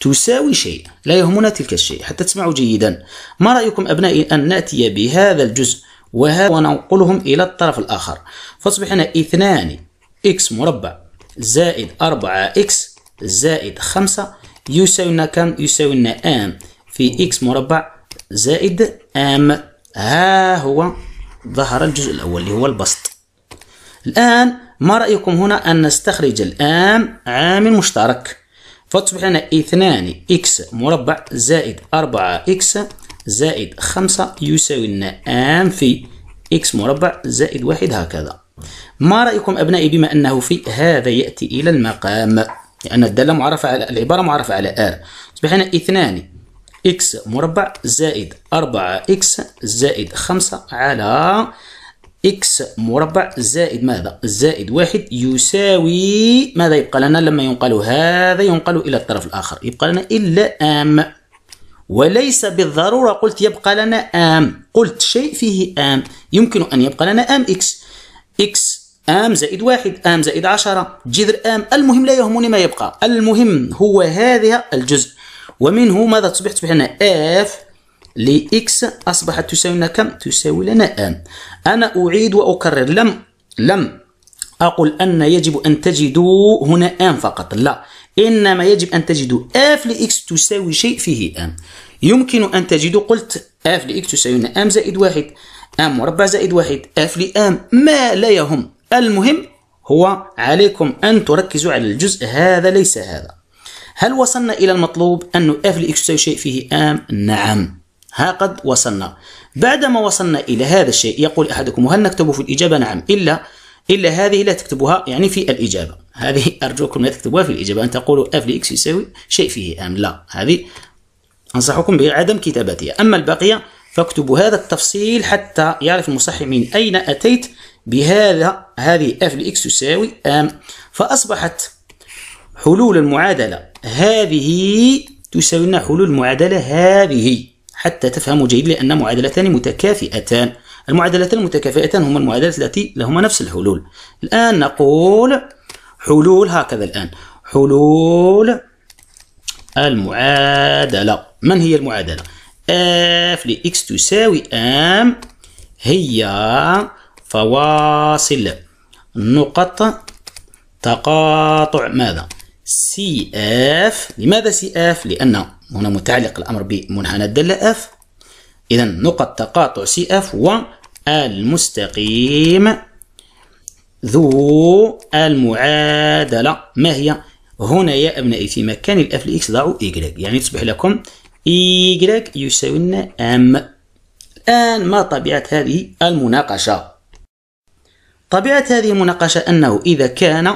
تساوي شيء لا يهمنا تلك الشيء حتى تسمعوا جيدا ما رأيكم أبنائي أن نأتي بهذا الجزء وهذا وننقلهم إلى الطرف الآخر فاصبح هنا اثنان إكس مربع زائد أربعة إكس زائد خمسة يساوينا كم يساوينا ام في اكس مربع زائد ام ها هو ظهر الجزء الاول اللي هو البسط الان ما رايكم هنا ان نستخرج الام عامل مشترك فتصبح لنا اثنان اكس مربع زائد أربعة اكس زائد خمسة يساوي لنا ام في اكس مربع زائد واحد هكذا ما رأيكم أبنائي بما أنه في هذا يأتي إلى المقام لأن الدالة معرفة على العبارة معرفة على R تصبح هنا اثنان إكس مربع زائد أربعة إكس زائد خمسة على إكس مربع زائد ماذا؟ زائد واحد يساوي ماذا يبقى لنا لما ينقل هذا ينقل إلى الطرف الآخر يبقى لنا إلا آم وليس بالضرورة قلت يبقى لنا آم قلت شيء فيه آم يمكن أن يبقى لنا آم إكس إكس ام زائد واحد ام زائد عشرة جذر ام المهم لا يهمني ما يبقى المهم هو هذه الجزء ومنه ماذا تصبح تصبح لنا اف لإكس أصبحت تساوي لنا كم؟ تساوي لنا آم. أنا أعيد وأكرر لم لم أقل أن يجب أن تجدوا هنا آم فقط لا إنما يجب أن تجدوا اف لإكس تساوي شيء فيه آم. يمكن أن تجدوا قلت اف لإكس تساوي لنا آم زائد واحد آم مربع زائد واحد اف لآم ما لا يهم المهم هو عليكم أن تركزوا على الجزء هذا ليس هذا هل وصلنا إلى المطلوب أن f لx تساوي شيء فيه آم؟ نعم ها قد وصلنا بعدما وصلنا إلى هذا الشيء يقول أحدكم وهل نكتب في الإجابة نعم إلا إلا هذه لا تكتبها يعني في الإجابة هذه أرجوكم لا تكتبوها في الإجابة أن تقولوا f لx يساوي شيء فيه آم لا هذه أنصحكم بعدم كتابتها أما البقية فاكتبوا هذا التفصيل حتى يعرف المصحح من أين أتيت بهذا هذه اف لاكس تساوي ام فأصبحت حلول المعادلة هذه تساوي لنا حلول المعادلة هذه حتى تفهموا جيد لأن معادلتان متكافئتان المعادلتان المتكافئتان هما المعادلات التي لهما نفس الحلول الآن نقول حلول هكذا الآن حلول المعادلة من هي المعادلة؟ اف لاكس تساوي ام هي فواصل نقط تقاطع ماذا سي اف لماذا سي اف لان هنا متعلق الامر بمنحنى الداله اف اذا نقط تقاطع سي اف المستقيم ذو المعادله ما هي هنا يا ابنائي في مكان الاف لاكس ضعوا ايكغريك يعني تصبح لكم ايكغريك يساوي لنا الان ما طبيعه هذه المناقشه طبيعة هذه المناقشة أنه إذا كان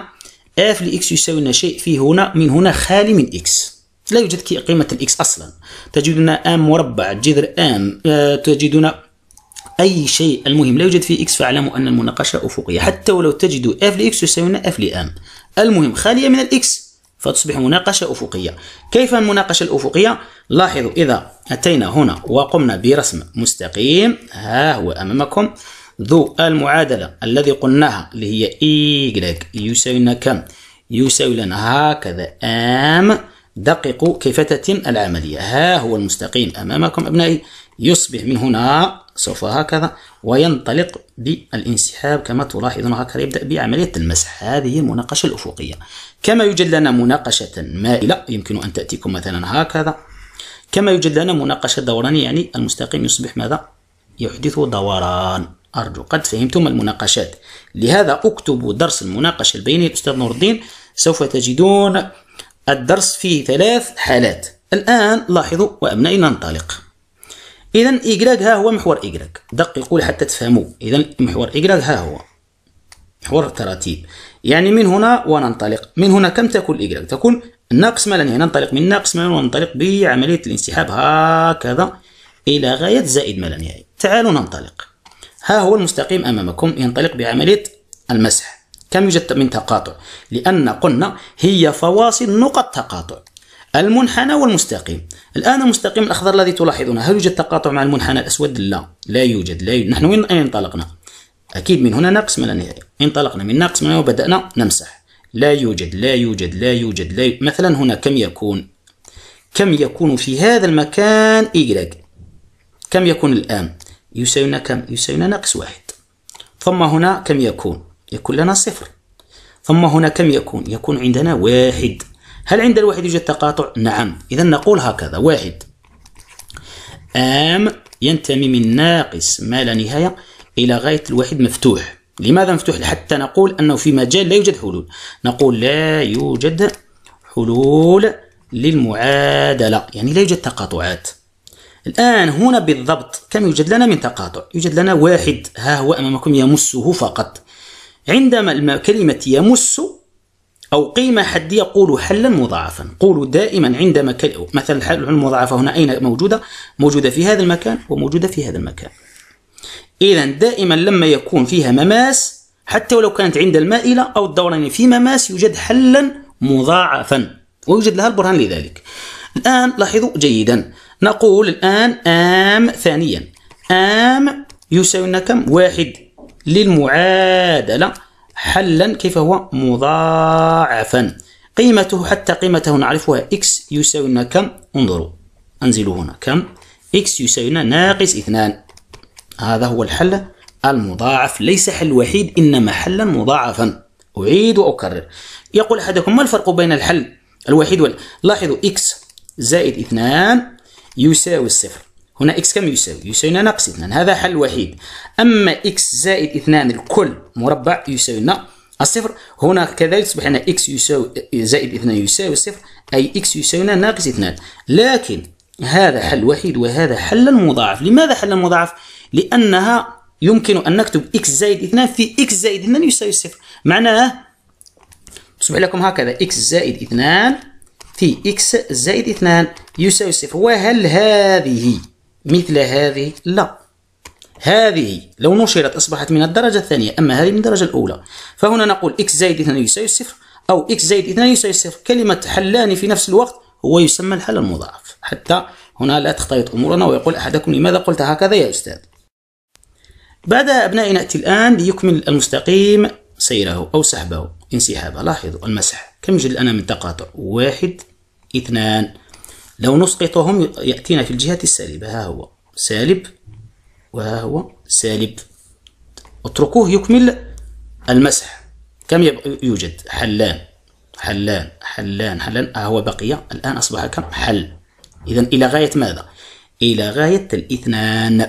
f لx يساوي شيء في هنا من هنا خالي من x لا يوجد قيمة الإكس أصلا تجدنا ام مربع جذر ام آه، تجدنا أي شيء المهم لا يوجد فيه إكس فاعلموا أن المناقشة أفقية حتى ولو تجدوا اف لإكس يساوي اف لام المهم خالية من الإكس فتصبح مناقشة أفقية كيف المناقشة الأفقية؟ لاحظوا إذا أتينا هنا وقمنا برسم مستقيم ها هو أمامكم ذو المعادلة الذي قلناها اللي هي إيجريك يساوي لنا كم؟ يساوي لنا هكذا أم دققوا كيف تتم العملية ها هو المستقيم أمامكم أبنائي يصبح من هنا سوف هكذا وينطلق بالانسحاب كما تلاحظون هكذا يبدأ بعملية المسح هذه المناقشة الأفقية كما يوجد لنا مناقشة مائلة يمكن أن تأتيكم مثلا هكذا كما يوجد لنا مناقشة دورانية يعني المستقيم يصبح ماذا؟ يحدث دوران أرجو قد فهمتم المناقشات لهذا اكتبوا درس المناقشة البينية الأستاذ نور الدين سوف تجدون الدرس فيه ثلاث حالات الآن لاحظوا وأبنائي ننطلق إذا إيكراك ها هو محور إيكراك دققوا حتى تفهموا إذا محور إيكراك ها هو محور التراتيب يعني من هنا وننطلق من هنا كم تكون إيكراك تكون ناقص مالا ننطلق من ناقص مالا وننطلق بعملية الانسحاب هكذا إلى غاية زائد مالا تعالوا ننطلق ها هو المستقيم أمامكم ينطلق بعملية المسح كم يوجد من تقاطع لأن قلنا هي فواصل نقط تقاطع المنحنى والمستقيم الآن المستقيم الأخضر الذي تلاحظونه هل يوجد تقاطع مع المنحنى الأسود لا لا يوجد لا يوجد. نحن وين انطلقنا أكيد من هنا ناقص من النهاية انطلقنا من ناقص من وبدأنا نمسح لا يوجد لا يوجد لا يوجد لا يوجد. مثلا هنا كم يكون كم يكون في هذا المكان إيجراج كم يكون الآن يساوينا كم يساوينا ناقص واحد ثم هنا كم يكون يكون لنا صفر ثم هنا كم يكون يكون عندنا واحد هل عند الواحد يوجد تقاطع نعم إذا نقول هكذا واحد آم ينتمي من ناقص ما لا نهاية إلى غاية الواحد مفتوح لماذا مفتوح حتى نقول أنه في مجال لا يوجد حلول نقول لا يوجد حلول للمعادلة يعني لا يوجد تقاطعات الآن هنا بالضبط كم يوجد لنا من تقاطع يوجد لنا واحد ها هو أمامكم يمسه فقط عندما كلمة يمس أو قيمة حدية قولوا حلا مضاعفا قولوا دائما عندما مثلا الحل المضاعفة هنا أين موجودة موجودة في هذا المكان وموجودة في هذا المكان إذا دائما لما يكون فيها مماس حتى ولو كانت عند المائلة أو الدوران في مماس يوجد حلا مضاعفا ويوجد لها البرهان لذلك الآن لاحظوا جيدا نقول الآن آم ثانيا آم يساوي لنا كم واحد للمعادلة حلا كيف هو مضاعفا قيمته حتى قيمته نعرفها إكس يساوي لنا كم انظروا أنزل هنا كم إكس يساوي لنا ناقص اثنان هذا هو الحل المضاعف ليس حل وحيد إنما حلا مضاعفا أعيد وأكرر يقول أحدكم ما الفرق بين الحل الوحيد وال... لاحظوا إكس زائد اثنان يساوي الصفر هنا إكس كم يساوي؟ يساوي ناقص 2 هذا حل وحيد أما إكس زائد 2 الكل مربع يساوي الصفر هنا كذلك تصبح أن إكس يساوي زائد 2 يساوي الصفر أي إكس يساوي ناقص 2 لكن هذا حل وحيد وهذا حل مضاعف لماذا حل مضاعف؟ لأنها يمكن أن نكتب إكس زائد 2 في إكس زائد 2 يساوي الصفر معناه تصبح لكم هكذا إكس زائد 2 تي إكس زائد اثنان يساوي صفر وهل هذه مثل هذه؟ لا هذه لو نشرت أصبحت من الدرجة الثانية أما هذه من الدرجة الأولى فهنا نقول إكس زائد اثنان يساوي صفر أو إكس زائد اثنان يساوي صفر كلمة حلان في نفس الوقت هو يسمى الحل المضاعف حتى هنا لا تختلط أمورنا ويقول أحدكم لماذا قلت هكذا يا أستاذ بعدها أبنائي نأتي الآن ليكمل المستقيم سيره أو سحبه انسحابه لاحظوا المسح كم يوجد الآن من تقاطع واحد اثنان لو نسقطهم يأتينا في الجهة السالبة ها هو سالب وها هو سالب اتركوه يكمل المسح كم يوجد حلان حلان حلان حلان ها هو بقية الآن أصبح كم حل إذا إلى غاية ماذا إلى غاية الاثنان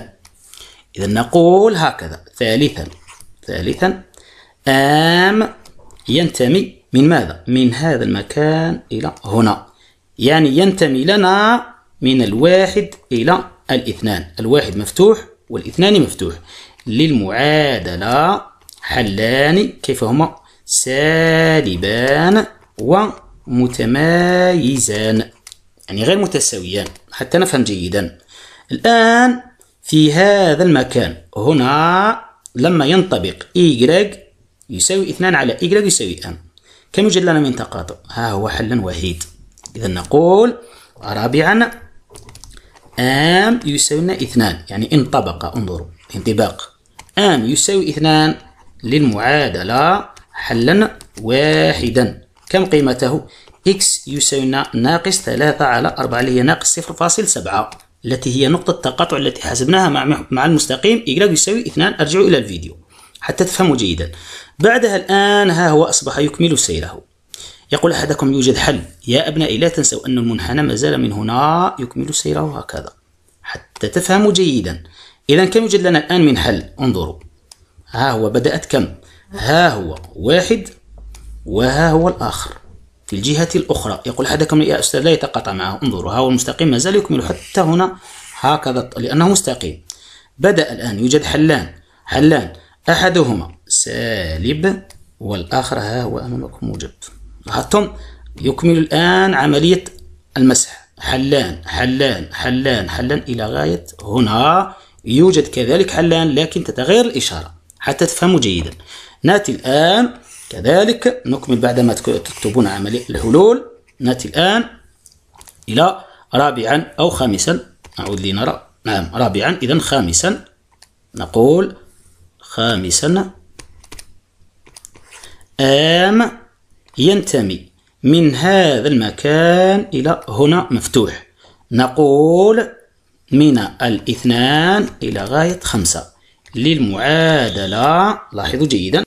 إذا نقول هكذا ثالثا ثالثا آم ينتمي من ماذا من هذا المكان إلى هنا يعني ينتمي لنا من الواحد إلى الاثنان الواحد مفتوح والاثنان مفتوح للمعادلة حلان كيف هما سالبان ومتمايزان يعني غير متساويان حتى نفهم جيدا الآن في هذا المكان هنا لما ينطبق y يساوي اثنان على y يساوي N كم يوجد لنا من تقاطع ها هو حل وحيد إذا نقول رابعا آم يساوي لنا اثنان يعني انطبق انظروا انطباق آم يساوي اثنان للمعادلة حلا واحدا كم قيمته؟ إكس يساوي لنا ناقص ثلاثة على أربعة اللي هي ناقص صفر فاصل سبعة التي هي نقطة التقاطع التي حسبناها مع مع المستقيم إي يساوي اثنان ارجعوا إلى الفيديو حتى تفهموا جيدا بعدها الآن ها هو أصبح يكمل سيره يقول أحدكم يوجد حل يا أبنائي لا تنسوا أن المنحنى ما زال من هنا يكمل سيره هكذا حتى تفهموا جيدا إذا كم يوجد لنا الآن من حل انظروا ها هو بدأت كم ها هو واحد وها هو الآخر في الجهة الأخرى يقول أحدكم يا أستاذ لا يتقاطع معه انظروا ها هو المستقيم ما زال يكمل حتى هنا هكذا لأنه مستقيم بدأ الآن يوجد حلان حلان أحدهما سالب والآخر ها هو أمامكم موجب لاحظتم يكمل الآن عملية المسح حلان حلان حلان حلان إلى غاية هنا يوجد كذلك حلان لكن تتغير الإشارة حتى تفهموا جيدا نأتي الآن كذلك نكمل بعدما تكتبون عملية الحلول نأتي الآن إلى رابعا أو خامسا نعود لنرى نعم رابعا إذا خامسا نقول خامسا آم ينتمي من هذا المكان إلى هنا مفتوح نقول من الاثنان إلى غاية خمسة للمعادلة لاحظوا جيدا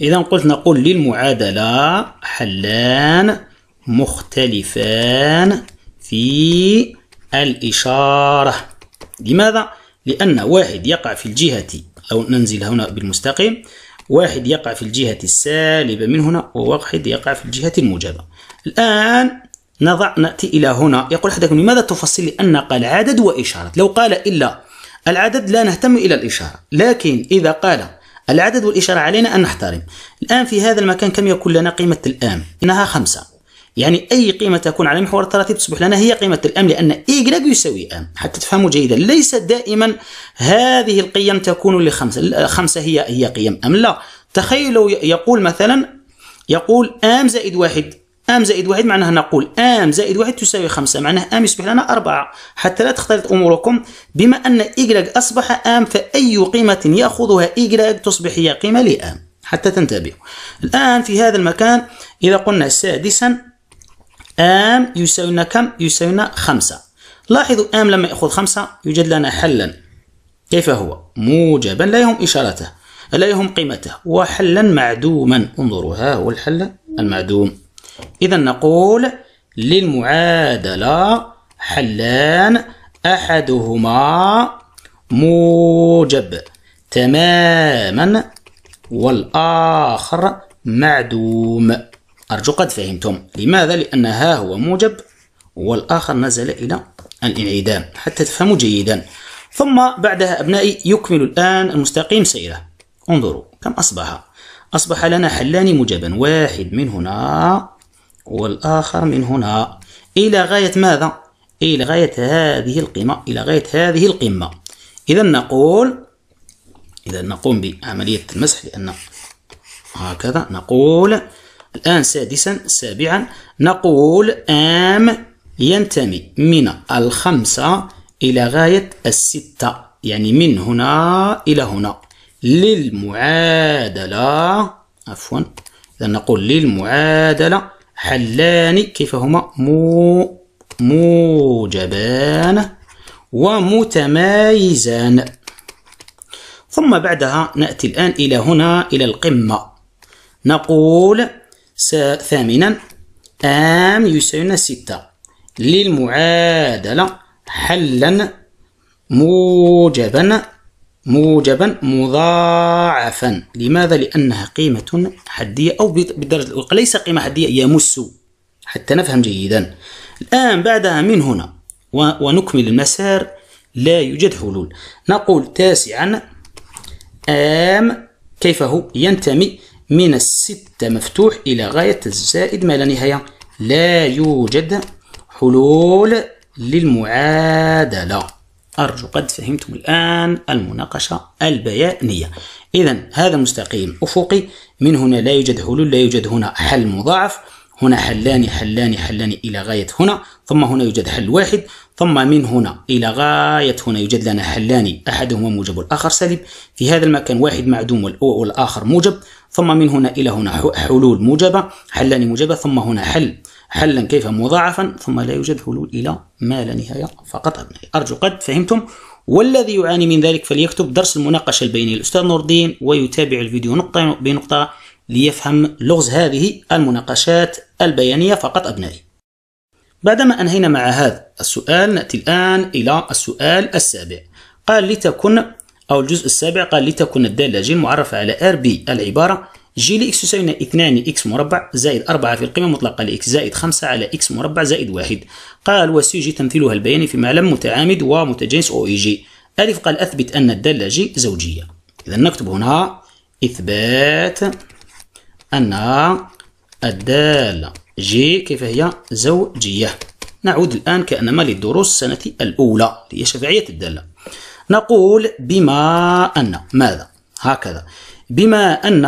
إذا قلت نقول للمعادلة حلان مختلفان في الإشارة لماذا؟ لأن واحد يقع في الجهة أو ننزل هنا بالمستقيم واحد يقع في الجهة السالبة من هنا وواحد يقع في الجهة الموجبة الآن نضع نأتي إلى هنا يقول أحدكم لماذا تفصل لأن قال عدد وإشارة لو قال إلا العدد لا نهتم إلى الإشارة لكن إذا قال العدد والإشارة علينا أن نحترم الآن في هذا المكان كم يكون لنا قيمة الآن إنها خمسة يعني أي قيمة تكون على محور التراتيب تصبح لنا هي قيمة الأم لأن إيجريك e يساوي أم حتى تفهموا جيدا ليس دائما هذه القيم تكون لخمسة خمسة هي هي قيم أم لا تخيلوا يقول مثلا يقول أم زائد واحد ام زائد واحد معناها نقول ام زائد واحد تساوي خمسة معناها ام يصبح لنا أربعة حتى لا تختلط اموركم بما ان إيكغ e اصبح ام فاي قيمه ياخذها إيكغ e تصبح هي قيمه لام حتى تنتبهوا الان في هذا المكان اذا قلنا سادسا آم يساوينا كم؟ يساوينا خمسة لاحظوا آم لما يأخذ خمسة يوجد لنا حلا كيف هو؟ موجبا لا يهم إشارته لا يهم قيمته وحلا معدوما انظروا ها هو الحل المعدوم إذا نقول للمعادلة حلان أحدهما موجب تماما والآخر معدوم أرجو قد فهمتم لماذا؟ لأن ها هو موجب والآخر نزل إلى الانعدام حتى تفهموا جيدا ثم بعدها أبنائي يكمل الآن المستقيم سيره انظروا كم أصبح أصبح لنا حلان موجبا واحد من هنا والآخر من هنا إلى غاية ماذا؟ إلى غاية هذه القمة إلى غاية هذه القمة إذا نقول إذا نقوم بعملية المسح لأن هكذا نقول الآن سادسا سابعا نقول آم ينتمي من الخمسة إلى غاية الستة يعني من هنا إلى هنا للمعادلة عفوا إذا نقول للمعادلة حلان كيف هما مو موجبان ومتمايزان ثم بعدها نأتي الآن إلى هنا إلى القمة نقول ثامنا آم يساوينا ستة للمعادلة حلا موجبا موجبا مضاعفا لماذا لأنها قيمة حدية أو بالدرجة ليس قيمة حدية يمس حتى نفهم جيدا الآن بعدها من هنا ونكمل المسار لا يوجد حلول نقول تاسعا آم كيف هو ينتمي من الستة مفتوح إلى غاية الزائد ما لا نهاية لا يوجد حلول للمعادلة أرجو قد فهمتم الآن المناقشة البيانية إذا هذا مستقيم أفقي من هنا لا يوجد حلول لا يوجد هنا حل مضاعف هنا حلان حلان حلان إلى غاية هنا ثم هنا يوجد حل واحد ثم من هنا إلى غاية هنا يوجد لنا حلان أحدهما موجب والآخر سالب في هذا المكان واحد معدوم والآخر موجب ثم من هنا إلى هنا حلول موجبة حلان موجبة ثم هنا حل حلا كيف مضاعفا ثم لا يوجد حلول إلى ما لا نهاية فقط أبنائي أرجو قد فهمتم والذي يعاني من ذلك فليكتب درس المناقشة البينية الأستاذ نور الدين ويتابع الفيديو نقطة بنقطة ليفهم لغز هذه المناقشات البيانية فقط أبنائي بعدما أنهينا مع هذا السؤال نأتي الآن إلى السؤال السابع قال لتكن أو الجزء السابع قال لتكن الدالة ج المعرفة على ار بي العبارة جي لإكس تساوي 2 إكس مربع زائد 4 في القيمة المطلقة لإكس زائد 5 على إكس مربع زائد 1 قال وسي جي تمثيلها البياني في معلم متعامد ومتجانس أو إي جي ألف قال أثبت أن الدالة جي زوجية إذا نكتب هنا إثبات أن الدالة جي كيف هي زوجية نعود الآن كأنما للدروس السنة الأولى هي شفعية الدالة نقول بما أن ماذا هكذا بما أن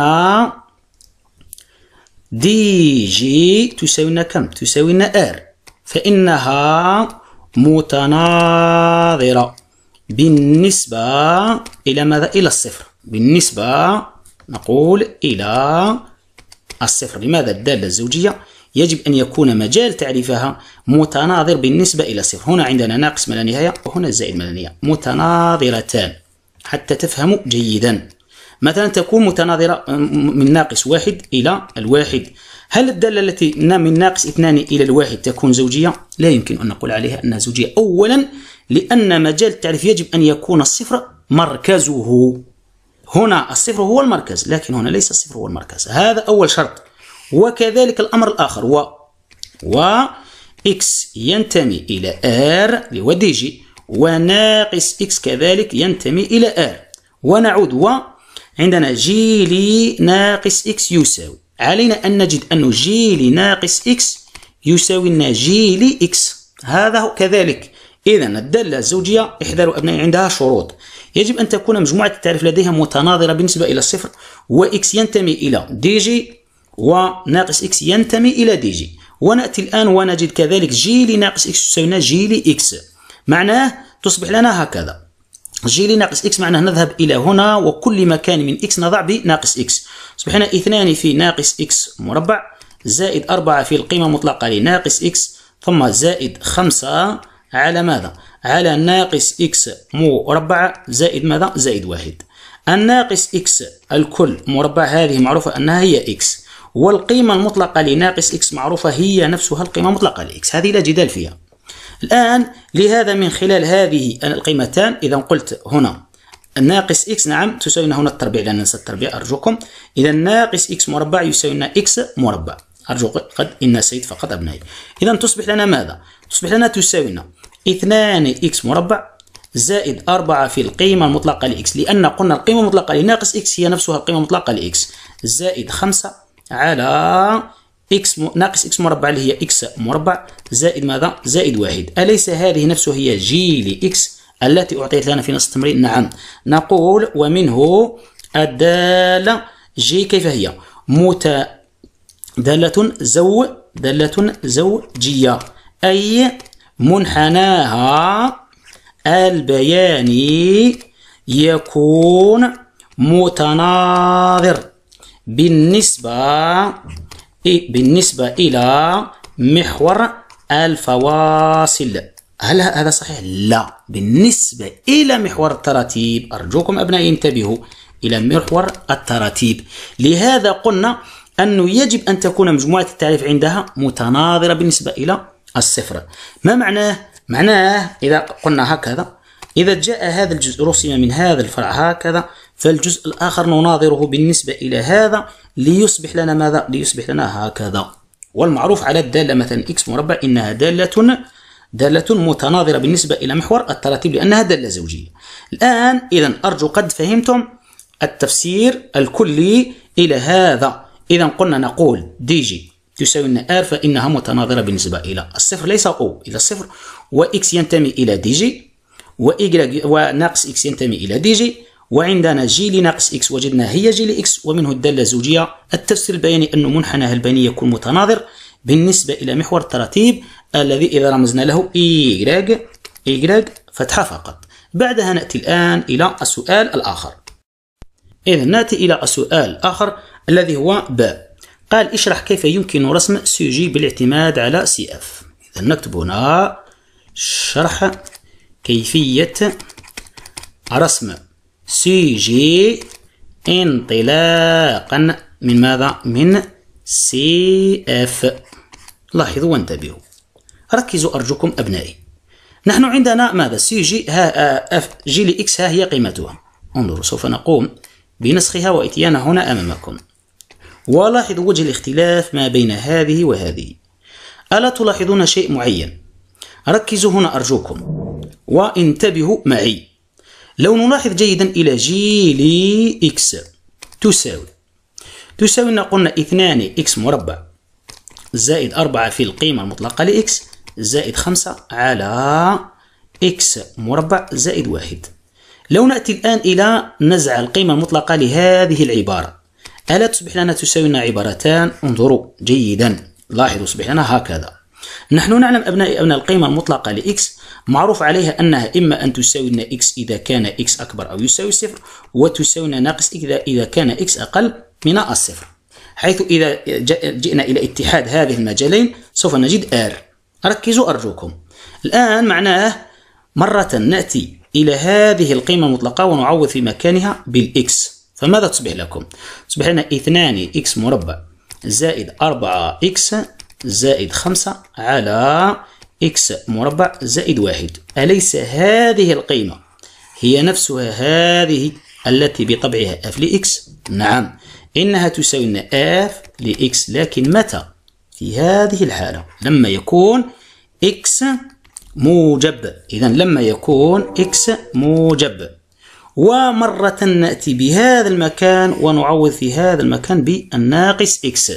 دي جي تساوينا كم تساوينا ار فإنها متناظرة بالنسبة إلى ماذا إلى الصفر بالنسبة نقول إلى الصفر لماذا الدالة الزوجية يجب أن يكون مجال تعريفها متناظر بالنسبة إلى صفر هنا عندنا ناقص ما لا نهاية وهنا زائد ما لا نهاية متناظرتان حتى تفهموا جيدا مثلا تكون متناظرة من ناقص واحد إلى الواحد هل الدالة التي من ناقص اثنان إلى الواحد تكون زوجية؟ لا يمكن أن نقول عليها أنها زوجية أولا لأن مجال التعريف يجب أن يكون الصفر مركزه هنا الصفر هو المركز لكن هنا ليس الصفر هو المركز هذا أول شرط وكذلك الأمر الآخر و و إكس ينتمي إلى آر اللي هو دي جي وناقص إكس كذلك ينتمي إلى آر ونعود و عندنا جي لي ناقص إكس يساوي علينا أن نجد أن جي لي ناقص إكس يساوي لنا جي لي إكس هذا كذلك إذا الدالة الزوجية إحدى أبنائي عندها شروط يجب أن تكون مجموعة التعريف لديها متناظرة بالنسبة إلى الصفر وإكس ينتمي إلى دي جي وناقص إكس ينتمي إلى دي جي ونأتي الآن ونجد كذلك جي لناقص إكس تساوي جي لإكس معناه تصبح لنا هكذا جي لناقص إكس معناه نذهب إلى هنا وكل مكان من إكس نضع بناقص إكس هنا اثنان في ناقص إكس مربع زائد أربعة في القيمة المطلقة لناقص إكس ثم زائد خمسة على ماذا؟ على ناقص إكس مربع زائد ماذا؟ زائد واحد الناقص إكس الكل مربع هذه معروفة أنها هي إكس والقيمة المطلقة لناقص x معروفة هي نفسها القيمة المطلقة لx هذه لا جدال فيها الآن لهذا من خلال هذه القيمتان إذا قلت هنا ناقص x نعم تساوي هنا التربيع لا ننسى التربيع أرجوكم إذا ناقص x مربع يساوي لنا x مربع أرجو قد إن سيد فقط أبنائي إذا تصبح لنا ماذا؟ تصبح لنا تساوينا 2 x مربع زائد 4 في القيمة المطلقة لإكس لأن قلنا القيمة المطلقة لناقص إكس هي نفسها القيمة المطلقة لإكس زائد 5 على اكس ناقص اكس مربع اللي هي اكس مربع زائد ماذا زائد واحد اليس هذه نفسها هي جي لاكس التي اعطيت لنا في نص التمرين نعم نقول ومنه الداله جي كيف هي دالة زو دالة زوجية أي منحناها البياني يكون متناظر بالنسبة بالنسبة إلى محور الفواصل هل هذا صحيح؟ لا بالنسبة إلى محور التراتيب أرجوكم أبنائي انتبهوا إلى محور التراتيب لهذا قلنا أنه يجب أن تكون مجموعة التعريف عندها متناظرة بالنسبة إلى الصفر ما معناه؟ معناه إذا قلنا هكذا إذا جاء هذا الجزء رسم من هذا الفرع هكذا فالجزء الآخر نناظره بالنسبة إلى هذا ليصبح لنا ماذا؟ ليصبح لنا هكذا والمعروف على الدالة مثلا إكس مربع إنها دالة دالة متناظرة بالنسبة إلى محور التراتيب لأنها دالة زوجية الآن إذا أرجو قد فهمتم التفسير الكلي إلى هذا إذا قلنا نقول دي جي تساوي لنا ار فإنها متناظرة بالنسبة إلى الصفر ليس أو إلى الصفر وإكس ينتمي إلى دي جي وإيجريك وناقص إكس ينتمي إلى دي جي وعندنا جي لناقص إكس وجدنا هي جي لإكس ومنه الدالة الزوجية التفسير البياني أن منحنى البياني يكون متناظر بالنسبة إلى محور التراتيب الذي إذا رمزنا له ايغريك ايغريك فتحة فقط بعدها نأتي الآن إلى السؤال الآخر إذا نأتي إلى السؤال الآخر الذي هو ب قال اشرح كيف يمكن رسم سيجي بالاعتماد على سي اف إذا نكتب هنا شرح كيفية رسم سيجي انطلاقا من ماذا؟ من سي اف لاحظوا وانتبهوا ركزوا أرجوكم أبنائي نحن عندنا ماذا؟ سي جي ها اف جي لإكس ها هي قيمتها انظروا سوف نقوم بنسخها وإتيانها هنا أمامكم ولاحظوا وجه الاختلاف ما بين هذه وهذه ألا تلاحظون شيء معين؟ ركزوا هنا أرجوكم وانتبهوا معي لو نلاحظ جيدا إلى لي إكس تساوي تساوي قلنا إثنان إكس مربع زائد أربعة في القيمة المطلقة لإكس زائد خمسة على إكس مربع زائد واحد لو نأتي الآن إلى نزع القيمة المطلقة لهذه العبارة ألا تصبح لنا تساوي لنا عبارتان انظروا جيدا لاحظوا صبح لنا هكذا نحن نعلم أبنائي أن القيمة المطلقة لإكس معروف عليها أنها إما أن تساوي لنا إكس إذا كان إكس أكبر أو يساوي صفر وتساوي لنا ناقص إذا إذا كان إكس أقل من الصفر حيث إذا جئنا إلى اتحاد هذه المجالين سوف نجد R ركزوا أرجوكم الآن معناه مرة نأتي إلى هذه القيمة المطلقة ونعوض في مكانها بالإكس فماذا تصبح لكم؟ تصبح لنا 2 x مربع زائد 4 4x زائد خمسة على إكس مربع زائد واحد أليس هذه القيمة هي نفسها هذه التي بطبعها اف لإكس نعم إنها تساوي لنا اف لإكس لكن متى في هذه الحالة لما يكون إكس موجب إذا لما يكون إكس موجب ومرة نأتي بهذا المكان ونعوض في هذا المكان بالناقص إكس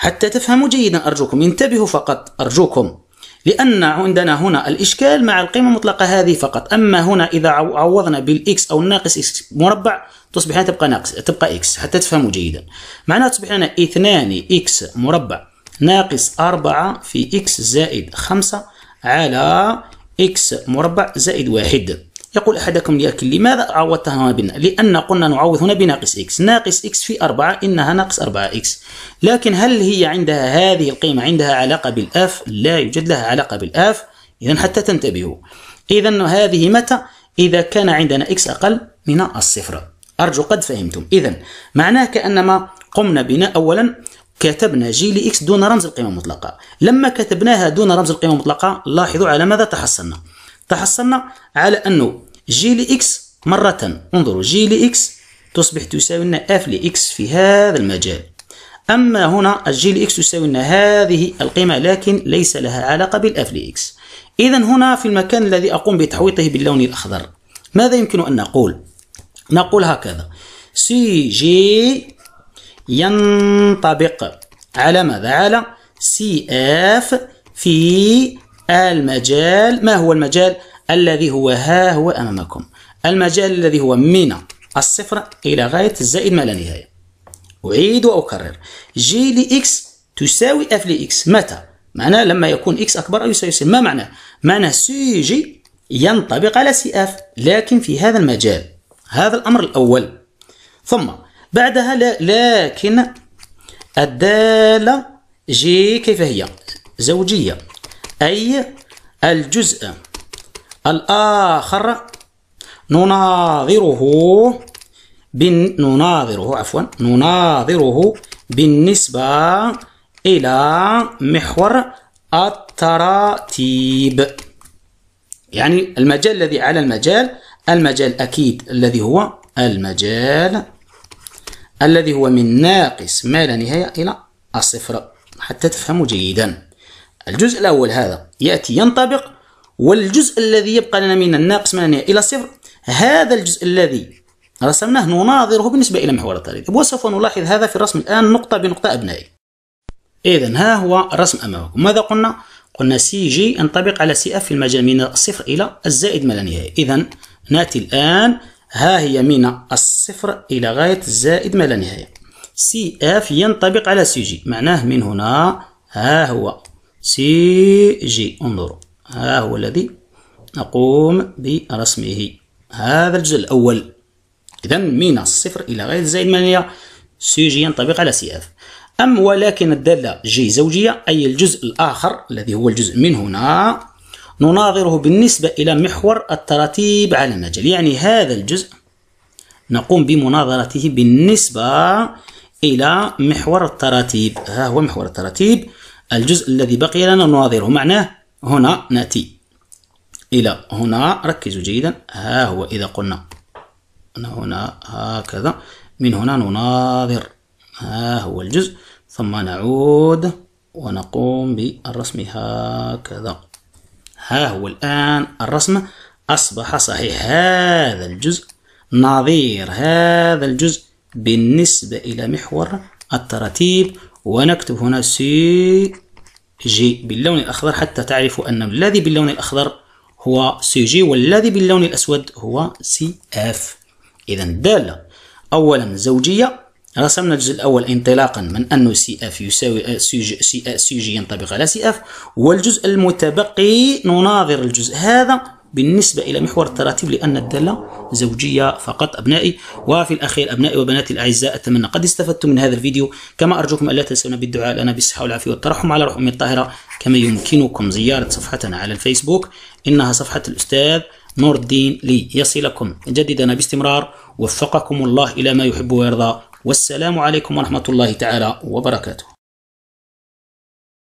حتى تفهموا جيدا أرجوكم انتبهوا فقط أرجوكم لأن عندنا هنا الإشكال مع القيمة المطلقة هذه فقط أما هنا إذا عوضنا بالإكس أو الناقص إكس مربع تصبح هنا تبقى ناقص تبقى إكس حتى تفهموا جيدا معناها تصبح لنا 2 إكس مربع ناقص 4 في إكس زائد 5 على إكس مربع زائد 1 يقول أحدكم لأكل لماذا عوضتها بنا لأن قلنا نعوض هنا بناقص إكس ناقص إكس في 4 إنها ناقص 4 إكس لكن هل هي عندها هذه القيمة عندها علاقة بالأف لا يوجد لها علاقة بالأف إذا حتى تنتبهوا إذا هذه متى إذا كان عندنا إكس أقل من الصفر أرجو قد فهمتم إذا معناه كأنما قمنا بنا أولا كتبنا جي لإكس دون رمز القيمة المطلقة لما كتبناها دون رمز القيمة المطلقة لاحظوا على ماذا تحصلنا تحصلنا على أنه جي لإكس مرة انظروا جي لإكس تصبح تساوي لنا اف لإكس في هذا المجال أما هنا الجي لإكس تساوي لنا هذه القيمة لكن ليس لها علاقة بالأف لإكس إذا هنا في المكان الذي أقوم بتحويطه باللون الأخضر ماذا يمكن أن نقول؟ نقول هكذا سي جي ينطبق على ماذا؟ على سي اف في المجال ما هو المجال الذي هو ها هو أمامكم المجال الذي هو من الصفر إلى غاية الزائد ما لا نهاية أعيد وأكرر جي لإكس تساوي اف لإكس متى؟ معناه لما يكون إكس أكبر أو يساوي ما معناه؟ معناه سي جي ينطبق على سي اف لكن في هذا المجال هذا الأمر الأول ثم بعدها لا لكن الدالة جي كيف هي؟ زوجية أي الجزء الآخر نناظره بن نناظره عفوا نناظره بالنسبة إلى محور التراتيب يعني المجال الذي على المجال المجال أكيد الذي هو المجال الذي هو من ناقص ما لا نهاية إلى الصفر حتى تفهموا جيدا الجزء الأول هذا يأتي ينطبق والجزء الذي يبقى لنا من الناقص من إلى صفر هذا الجزء الذي رسمناه نناظره بالنسبة إلى محور الطريق وسوف نلاحظ هذا في الرسم الآن نقطة بنقطة أبنائي إذا ها هو الرسم أمامكم ماذا قلنا؟ قلنا سي جي ينطبق على سي اف في المجال من الصفر إلى الزائد ما لا نهاية إذا نأتي الآن ها هي من الصفر إلى غاية الزائد ما لا نهاية سي اف ينطبق على سي جي معناه من هنا ها هو سي جي انظروا ها هو الذي نقوم برسمه هذا الجزء الأول إذا من الصفر إلى غاية الزائد هي سي جي ينطبق على سي اف أم ولكن الدالة جي زوجية أي الجزء الآخر الذي هو الجزء من هنا نناظره بالنسبة إلى محور التراتيب على النجل يعني هذا الجزء نقوم بمناظرته بالنسبة إلى محور التراتيب ها هو محور التراتيب الجزء الذي بقي لنا نناظره معناه هنا نأتي إلى هنا ركزوا جيدا ها هو إذا قلنا هنا هكذا من هنا نناظر ها هو الجزء ثم نعود ونقوم بالرسم هكذا ها هو الآن الرسم أصبح صحيح هذا الجزء نظير هذا الجزء بالنسبة إلى محور الترتيب ونكتب هنا سي جي باللون الأخضر حتى تعرفوا أن الذي باللون الأخضر هو سي جي والذي باللون الأسود هو سي اف إذا دالة أولا زوجية رسمنا الجزء الأول انطلاقا من أن سي اف يساوي سي آه، جي ينطبق على سي اف والجزء المتبقي نناظر الجزء هذا بالنسبة إلى محور التراتيب لأن الدالة زوجية فقط أبنائي وفي الأخير أبنائي وبناتي الأعزاء أتمنى قد استفدتم من هذا الفيديو كما أرجوكم ألا تنسونا بالدعاء لنا بالصحة والعافية والترحم على روح أمي الطاهرة كما يمكنكم زيارة صفحتنا على الفيسبوك إنها صفحة الأستاذ نور الدين ليصلكم جددنا باستمرار وفقكم الله إلى ما يحب ويرضى والسلام عليكم ورحمة الله تعالى وبركاته